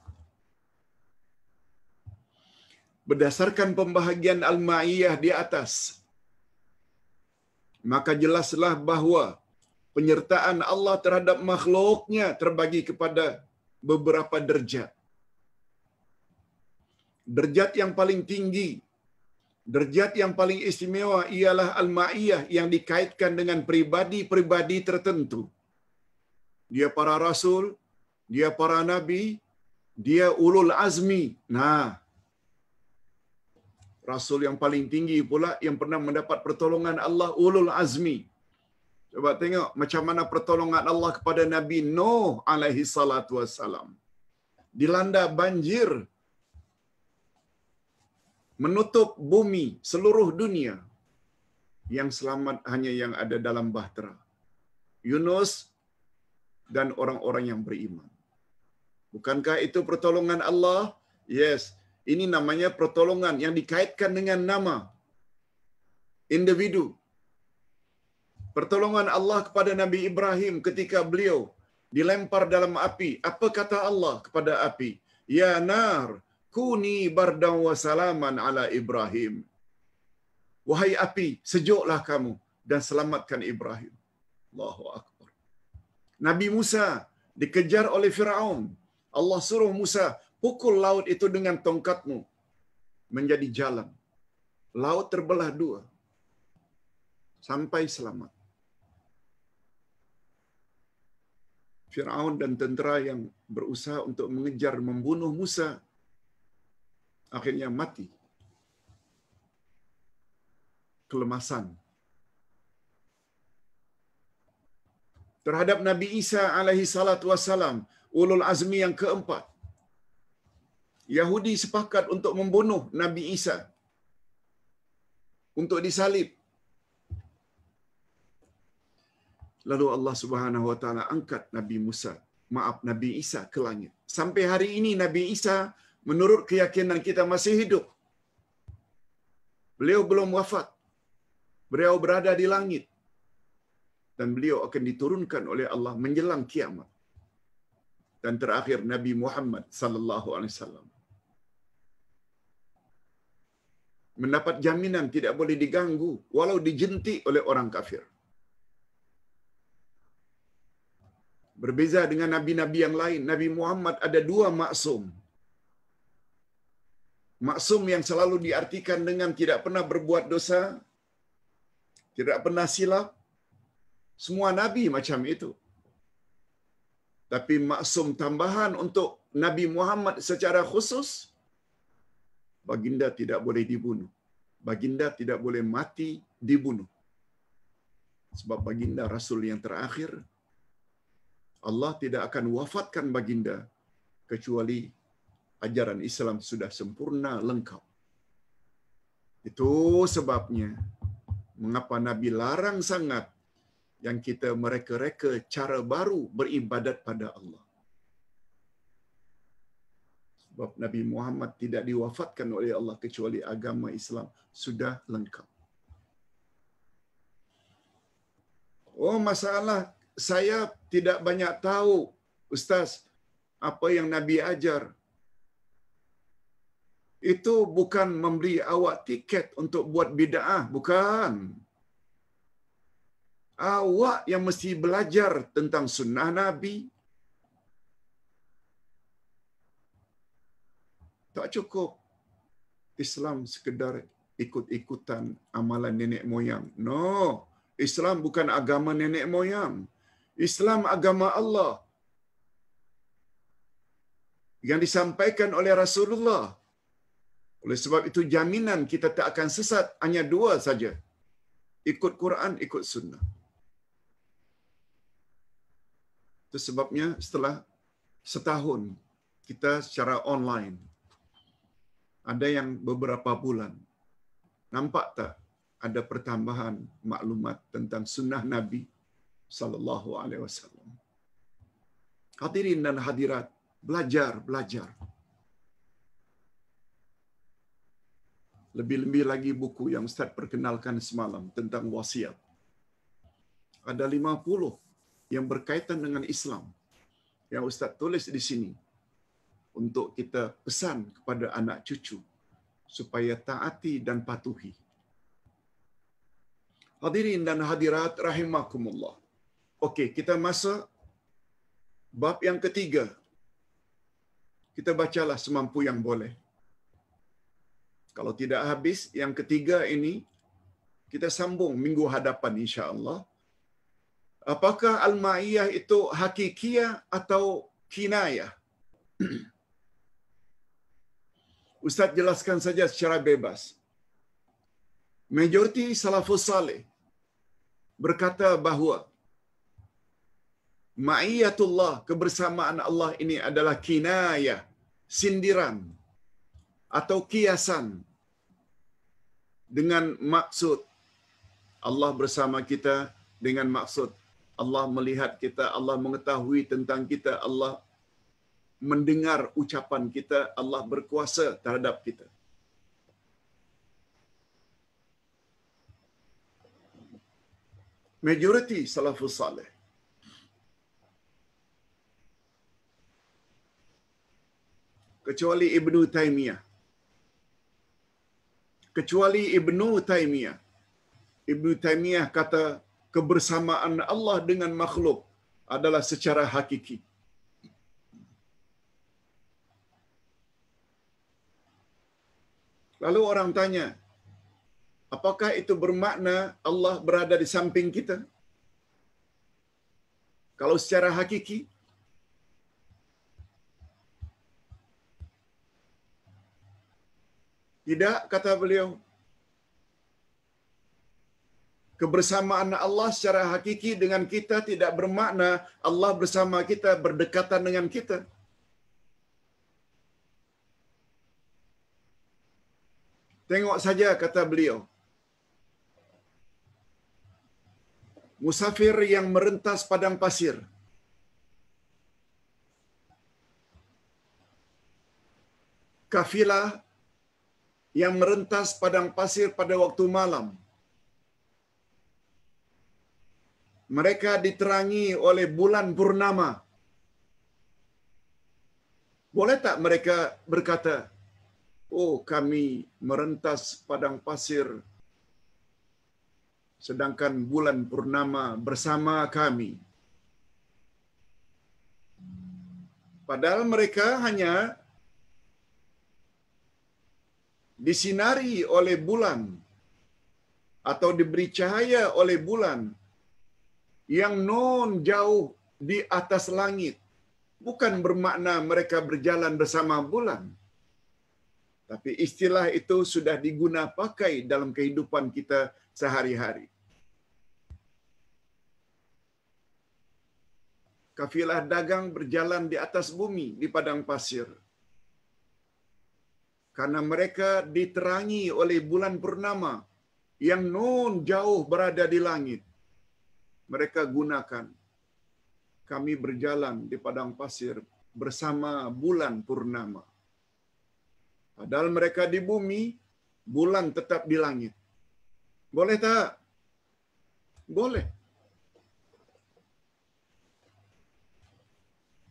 Berdasarkan pembahagian al-ma'iyah di atas, maka jelaslah bahwa penyertaan Allah terhadap makhluknya terbagi kepada beberapa derajat. Derajat yang paling tinggi Derjat yang paling istimewa ialah al-ma'iyah yang dikaitkan dengan pribadi-pribadi tertentu. Dia para rasul, dia para nabi, dia ulul azmi. Nah, rasul yang paling tinggi pula yang pernah mendapat pertolongan Allah ulul azmi. Coba tengok macam mana pertolongan Allah kepada Nabi Nuh alaihi salatu wasalam. Dilanda banjir menutup bumi seluruh dunia yang selamat hanya yang ada dalam bahtera Yunus dan orang-orang yang beriman bukankah itu pertolongan Allah yes ini namanya pertolongan yang dikaitkan dengan nama individu pertolongan Allah kepada Nabi Ibrahim ketika beliau dilempar dalam api apa kata Allah kepada api ya nar kuni bardan wa salaman ala Ibrahim. Wahai api, sejuklah kamu dan selamatkan Ibrahim. Allahu Akbar. Nabi Musa dikejar oleh Fir'aun. Allah suruh Musa, pukul laut itu dengan tongkatmu. Menjadi jalan. Laut terbelah dua. Sampai selamat. Fir'aun dan tentera yang berusaha untuk mengejar membunuh Musa akhirnya mati. Kelemasan. Terhadap Nabi Isa alaihi salatu wasalam ulul azmi yang keempat. Yahudi sepakat untuk membunuh Nabi Isa untuk disalib. Lalu Allah Subhanahu wa taala angkat Nabi Musa, maaf Nabi Isa ke langit. Sampai hari ini Nabi Isa menurut keyakinan kita masih hidup. Beliau belum wafat. Beliau berada di langit. Dan beliau akan diturunkan oleh Allah menjelang kiamat. Dan terakhir Nabi Muhammad sallallahu alaihi wasallam mendapat jaminan tidak boleh diganggu walau dijentik oleh orang kafir. Berbeza dengan nabi-nabi yang lain, Nabi Muhammad ada dua maksum maksum yang selalu diartikan dengan tidak pernah berbuat dosa, tidak pernah silap. Semua nabi macam itu. Tapi maksum tambahan untuk Nabi Muhammad secara khusus baginda tidak boleh dibunuh. Baginda tidak boleh mati dibunuh. Sebab baginda rasul yang terakhir Allah tidak akan wafatkan baginda kecuali ajaran Islam sudah sempurna lengkap. Itu sebabnya mengapa Nabi larang sangat yang kita mereka-reka cara baru beribadat pada Allah. Sebab Nabi Muhammad tidak diwafatkan oleh Allah kecuali agama Islam sudah lengkap. Oh masalah saya tidak banyak tahu Ustaz apa yang Nabi ajar itu bukan memberi awak tiket untuk buat bid'ah, bukan. Awak yang mesti belajar tentang sunnah Nabi. Tak cukup Islam sekedar ikut-ikutan amalan nenek moyang. No, Islam bukan agama nenek moyang. Islam agama Allah. Yang disampaikan oleh Rasulullah oleh sebab itu jaminan kita tak akan sesat hanya dua saja. Ikut Quran, ikut sunnah. Itu sebabnya setelah setahun kita secara online ada yang beberapa bulan nampak tak ada pertambahan maklumat tentang sunnah Nabi saw alaihi Hadirin dan hadirat, belajar, belajar. Lebih-lebih lagi buku yang Ustaz perkenalkan semalam tentang wasiat. Ada 50 yang berkaitan dengan Islam yang Ustaz tulis di sini untuk kita pesan kepada anak cucu supaya taati dan patuhi. Hadirin dan hadirat rahimakumullah. Okey, kita masuk bab yang ketiga. Kita bacalah semampu yang boleh. Kalau tidak habis, yang ketiga ini kita sambung minggu hadapan insya-Allah. Apakah al-ma'iyah itu hakikiyah atau kinayah? <clears throat> Ustaz jelaskan saja secara bebas. Majoriti salafus saleh berkata bahawa ma'iyatullah kebersamaan Allah ini adalah kinayah, sindiran, atau kiasan dengan maksud Allah bersama kita dengan maksud Allah melihat kita, Allah mengetahui tentang kita, Allah mendengar ucapan kita, Allah berkuasa terhadap kita. Majoriti salafus salih. Kecuali Ibnu Taimiyah kecuali Ibnu Taimiyah. Ibnu Taimiyah kata kebersamaan Allah dengan makhluk adalah secara hakiki. Lalu orang tanya, apakah itu bermakna Allah berada di samping kita? Kalau secara hakiki, Tidak, kata beliau. Kebersamaan Allah secara hakiki dengan kita tidak bermakna Allah bersama kita, berdekatan dengan kita. Tengok saja, kata beliau. Musafir yang merentas padang pasir. Kafilah yang merentas padang pasir pada waktu malam. Mereka diterangi oleh bulan purnama. Boleh tak mereka berkata, "Oh, kami merentas padang pasir sedangkan bulan purnama bersama kami." Padahal mereka hanya disinari oleh bulan atau diberi cahaya oleh bulan yang non jauh di atas langit bukan bermakna mereka berjalan bersama bulan tapi istilah itu sudah diguna pakai dalam kehidupan kita sehari-hari kafilah dagang berjalan di atas bumi di padang pasir karena mereka diterangi oleh bulan purnama yang nun jauh berada di langit. Mereka gunakan kami berjalan di padang pasir bersama bulan purnama. Padahal mereka di bumi, bulan tetap di langit. Boleh tak? Boleh.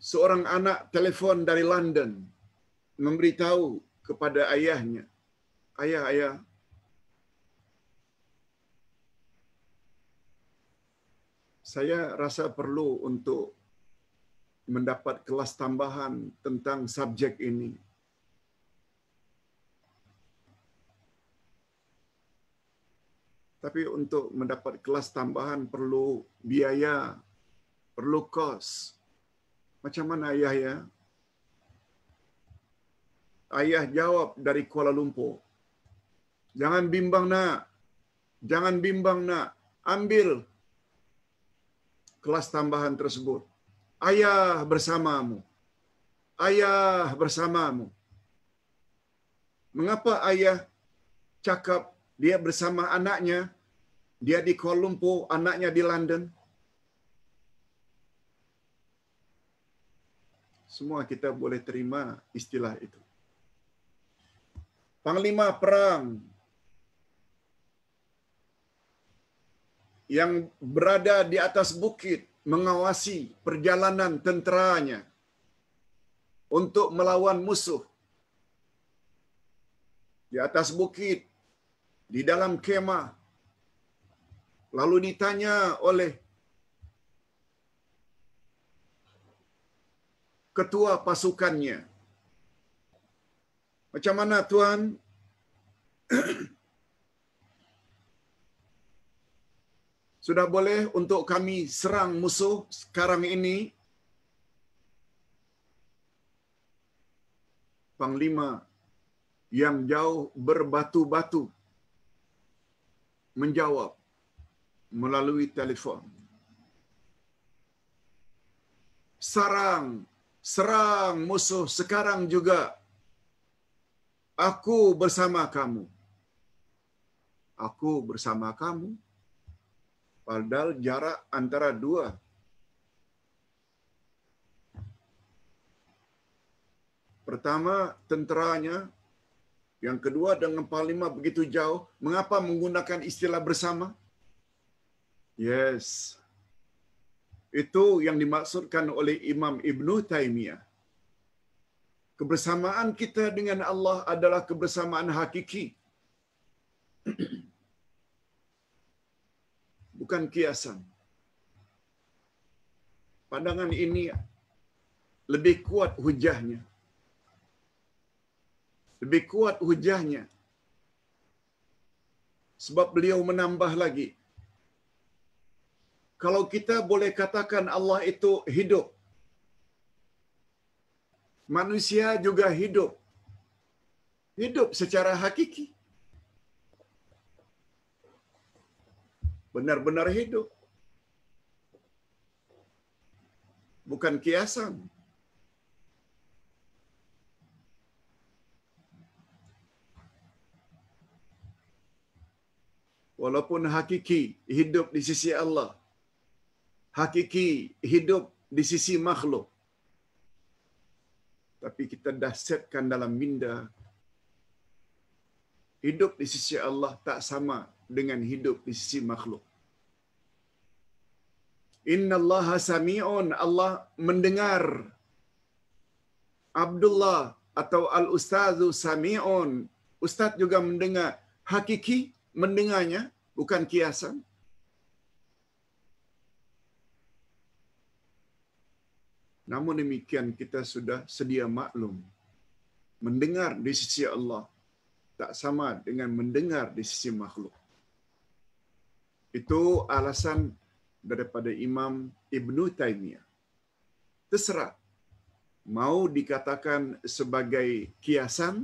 Seorang anak telepon dari London memberitahu kepada ayahnya. Ayah, ayah, saya rasa perlu untuk mendapat kelas tambahan tentang subjek ini. Tapi untuk mendapat kelas tambahan perlu biaya, perlu kos. Macam mana ayah ya? ayah jawab dari Kuala Lumpur. Jangan bimbang nak. Jangan bimbang nak. Ambil kelas tambahan tersebut. Ayah bersamamu. Ayah bersamamu. Mengapa ayah cakap dia bersama anaknya? Dia di Kuala Lumpur, anaknya di London. Semua kita boleh terima istilah itu. panglima perang yang berada di atas bukit mengawasi perjalanan tenteranya untuk melawan musuh. Di atas bukit, di dalam kemah. Lalu ditanya oleh ketua pasukannya, Macam mana Tuhan <coughs> sudah boleh untuk kami serang musuh sekarang ini. Panglima yang jauh berbatu-batu menjawab melalui telefon. Sarang, serang musuh sekarang juga. Aku bersama kamu. Aku bersama kamu. Padahal jarak antara dua Pertama, tenteranya. Yang kedua, dengan panglima begitu jauh. Mengapa menggunakan istilah bersama? Yes. Itu yang dimaksudkan oleh Imam Ibnu Taimiyah. kebersamaan kita dengan Allah adalah kebersamaan hakiki. <clears throat> Bukan kiasan. Pandangan ini lebih kuat hujahnya. Lebih kuat hujahnya. Sebab beliau menambah lagi. Kalau kita boleh katakan Allah itu hidup, manusia juga hidup. Hidup secara hakiki. Benar-benar hidup. Bukan kiasan. Walaupun hakiki hidup di sisi Allah, hakiki hidup di sisi makhluk, tapi kita dah setkan dalam minda hidup di sisi Allah tak sama dengan hidup di sisi makhluk. Inna Allah sami'un Allah mendengar. Abdullah atau al-ustazu sami'un. Ustaz juga mendengar. Hakiki mendengarnya bukan kiasan. Namun demikian kita sudah sedia maklum mendengar di sisi Allah tak sama dengan mendengar di sisi makhluk. Itu alasan daripada Imam Ibn Taymiyah. Terserah mau dikatakan sebagai kiasan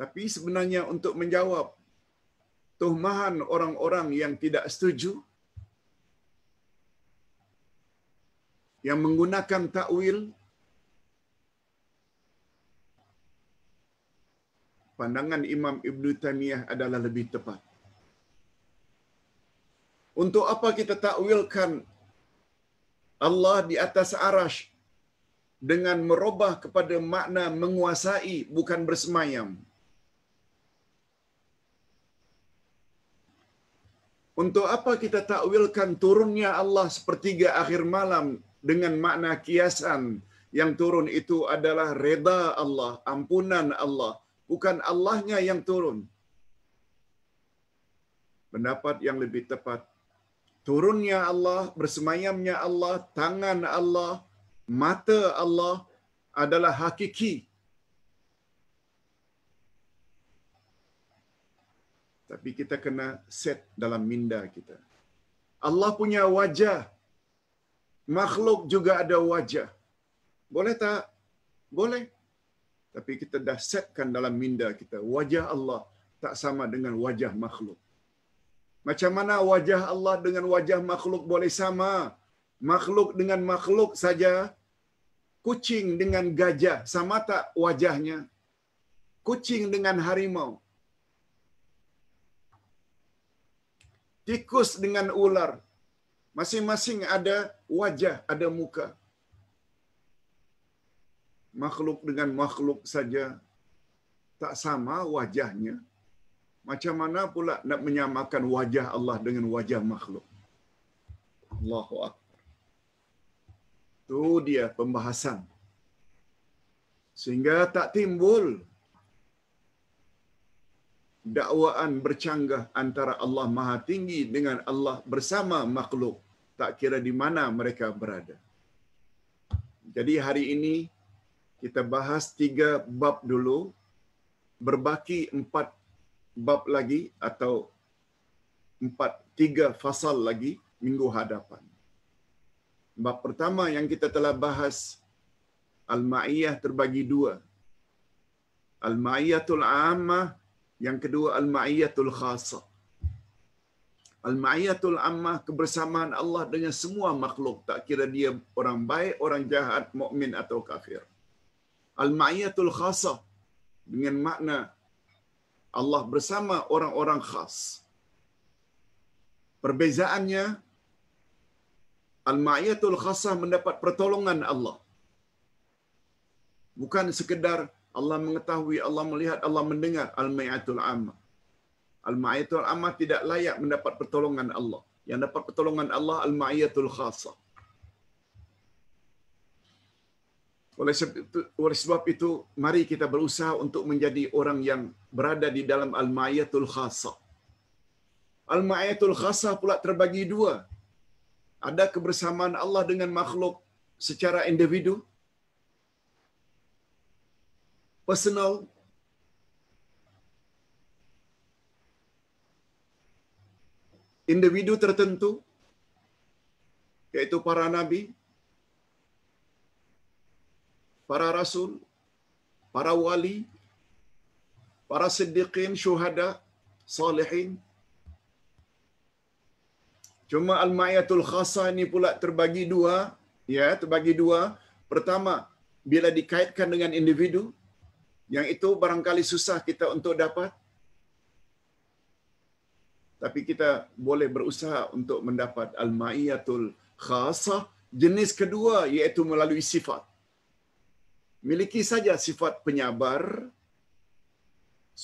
tapi sebenarnya untuk menjawab tuhmahan orang-orang yang tidak setuju yang menggunakan takwil pandangan Imam Ibn Taymiyah adalah lebih tepat. Untuk apa kita takwilkan Allah di atas arash dengan merubah kepada makna menguasai bukan bersemayam. Untuk apa kita takwilkan turunnya Allah sepertiga akhir malam dengan makna kiasan yang turun itu adalah reda Allah, ampunan Allah, bukan Allahnya yang turun. Pendapat yang lebih tepat, turunnya Allah, bersemayamnya Allah, tangan Allah, mata Allah adalah hakiki. Tapi kita kena set dalam minda kita. Allah punya wajah makhluk juga ada wajah. Boleh tak? Boleh. Tapi kita dah setkan dalam minda kita. Wajah Allah tak sama dengan wajah makhluk. Macam mana wajah Allah dengan wajah makhluk boleh sama? Makhluk dengan makhluk saja. Kucing dengan gajah sama tak wajahnya? Kucing dengan harimau. Tikus dengan ular Masing-masing ada wajah, ada muka. Makhluk dengan makhluk saja tak sama wajahnya. Macam mana pula nak menyamakan wajah Allah dengan wajah makhluk? Allahu Akbar. Itu dia pembahasan. Sehingga tak timbul dakwaan bercanggah antara Allah Maha Tinggi dengan Allah bersama makhluk tak kira di mana mereka berada. Jadi hari ini kita bahas tiga bab dulu, berbaki empat bab lagi atau empat tiga fasal lagi minggu hadapan. Bab pertama yang kita telah bahas Al-Ma'iyah terbagi dua. Al-Ma'iyatul Ammah yang kedua al-ma'iyatul khasa. Al-ma'iyatul ammah kebersamaan Allah dengan semua makhluk tak kira dia orang baik, orang jahat, mukmin atau kafir. Al-ma'iyatul khasa dengan makna Allah bersama orang-orang khas. Perbezaannya al-ma'iyatul khasa mendapat pertolongan Allah. Bukan sekedar Allah mengetahui, Allah melihat, Allah mendengar al-mai'atul ammah. Al-mai'atul ammah tidak layak mendapat pertolongan Allah. Yang dapat pertolongan Allah al-mai'atul khasah. Oleh sebab, itu, oleh sebab itu, mari kita berusaha untuk menjadi orang yang berada di dalam al-ma'iyatul khasah. Al-ma'iyatul khasah pula terbagi dua. Ada kebersamaan Allah dengan makhluk secara individu, personal individu tertentu yaitu para nabi para rasul para wali para siddiqin syuhada salihin cuma al-ma'iyatul khassah ini pula terbagi dua ya terbagi dua pertama bila dikaitkan dengan individu yang itu barangkali susah kita untuk dapat. Tapi kita boleh berusaha untuk mendapat al-ma'iyatul khasah jenis kedua iaitu melalui sifat. Miliki saja sifat penyabar,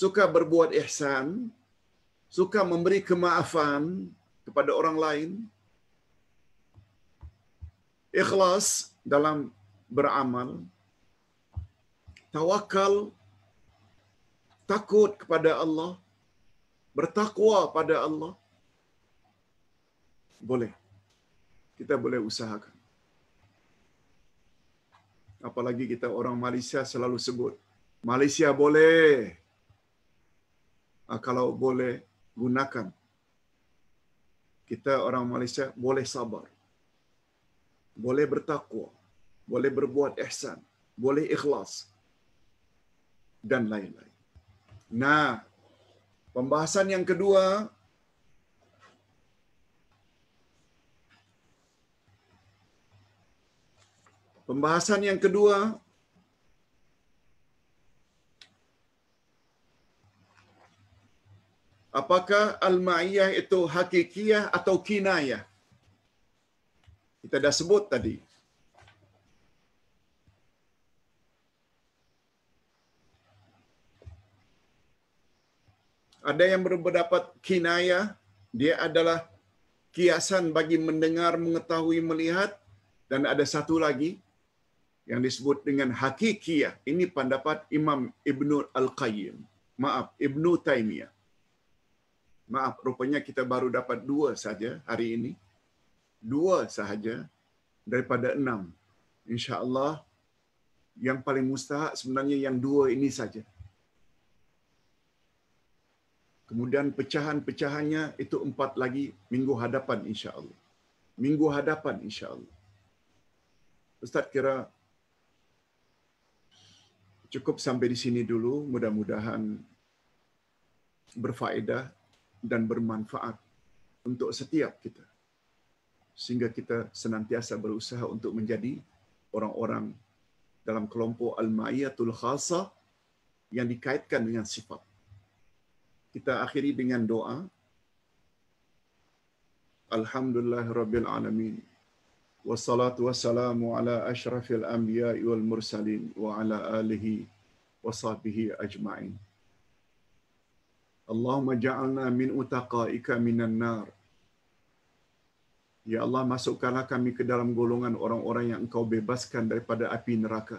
suka berbuat ihsan, suka memberi kemaafan kepada orang lain, ikhlas dalam beramal, tawakal takut kepada Allah, bertakwa pada Allah, boleh. Kita boleh usahakan. Apalagi kita orang Malaysia selalu sebut, Malaysia boleh. Ah, kalau boleh, gunakan. Kita orang Malaysia boleh sabar. Boleh bertakwa. Boleh berbuat ihsan. Boleh ikhlas. Dan lain-lain. Nah, pembahasan yang kedua Pembahasan yang kedua apakah al-ma'iyah itu hakikiyah atau kinayah? Kita dah sebut tadi. ada yang berpendapat kinaya dia adalah kiasan bagi mendengar mengetahui melihat dan ada satu lagi yang disebut dengan hakikiyah ini pendapat Imam Ibnu Al-Qayyim maaf Ibnu Taimiyah maaf rupanya kita baru dapat dua saja hari ini dua sahaja daripada enam insyaallah yang paling mustahak sebenarnya yang dua ini saja Kemudian pecahan-pecahannya itu empat lagi minggu hadapan insya-Allah. Minggu hadapan insya-Allah. Ustaz kira cukup sampai di sini dulu, mudah-mudahan berfaedah dan bermanfaat untuk setiap kita. Sehingga kita senantiasa berusaha untuk menjadi orang-orang dalam kelompok al-ma'iyatul khasa yang dikaitkan dengan sifat kita akhiri dengan doa. Alhamdulillah Rabbil Alamin. ashrafil والسلام على أشرف الأنبياء والمرسلين وعلى آله وصحبه أجمعين اللهم جعلنا من أتقائك من النار يا الله masukkanlah kami ke dalam golongan orang-orang yang engkau bebaskan daripada api neraka.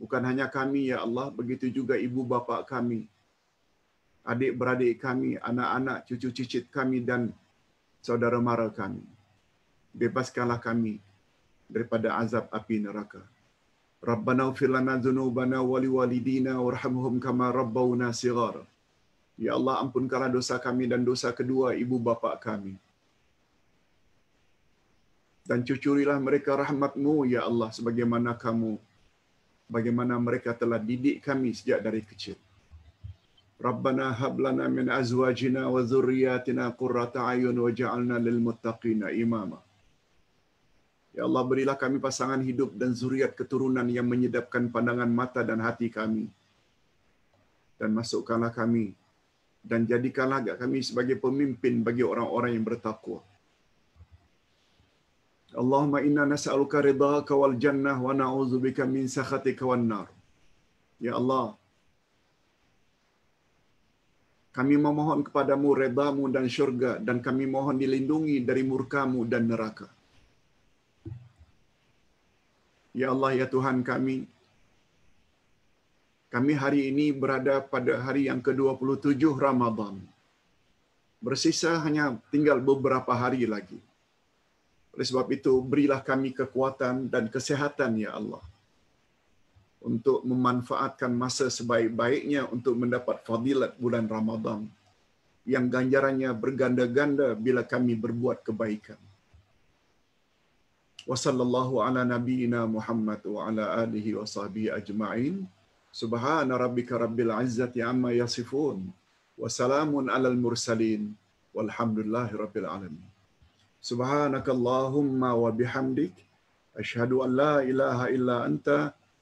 Bukan hanya kami, Ya Allah, begitu juga ibu bapa kami, adik-beradik kami, anak-anak, cucu-cicit kami dan saudara mara kami. Bebaskanlah kami daripada azab api neraka. Rabbana ufir lana zunubana wali walidina warhamhum kama rabbawna sigar. Ya Allah ampunkanlah dosa kami dan dosa kedua ibu bapa kami. Dan cucurilah mereka rahmatmu ya Allah sebagaimana kamu, bagaimana mereka telah didik kami sejak dari kecil. ربنا هب لنا من ازواجنا وذرياتنا قرة اعين واجعلنا للمتقين اماما Ya Allah berilah kami pasangan hidup dan zuriat keturunan yang menyedapkan pandangan mata dan hati kami. Dan masukkanlah kami dan jadikanlah kami sebagai pemimpin bagi orang-orang yang bertakwa. Allahumma inna nas'aluka ridhaka wal jannah wa na'udzubika min sakhatika wan nar. Ya Allah, kami memohon kepadamu redamu dan syurga dan kami mohon dilindungi dari murkamu dan neraka. Ya Allah, Ya Tuhan kami, kami hari ini berada pada hari yang ke-27 Ramadhan. Bersisa hanya tinggal beberapa hari lagi. Oleh sebab itu, berilah kami kekuatan dan kesehatan, Ya Allah untuk memanfaatkan masa sebaik-baiknya untuk mendapat fadilat bulan Ramadhan yang ganjarannya berganda-ganda bila kami berbuat kebaikan. Wassallallahu ala nabiyyina Muhammad wa ala alihi wa sahbihi ajma'in. Subhana rabbika rabbil izzati amma yasifun. Wa salamun ala al-mursalin. Walhamdulillahi rabbil alamin. Subhanakallahumma wa bihamdik. Ashadu an la ilaha illa anta.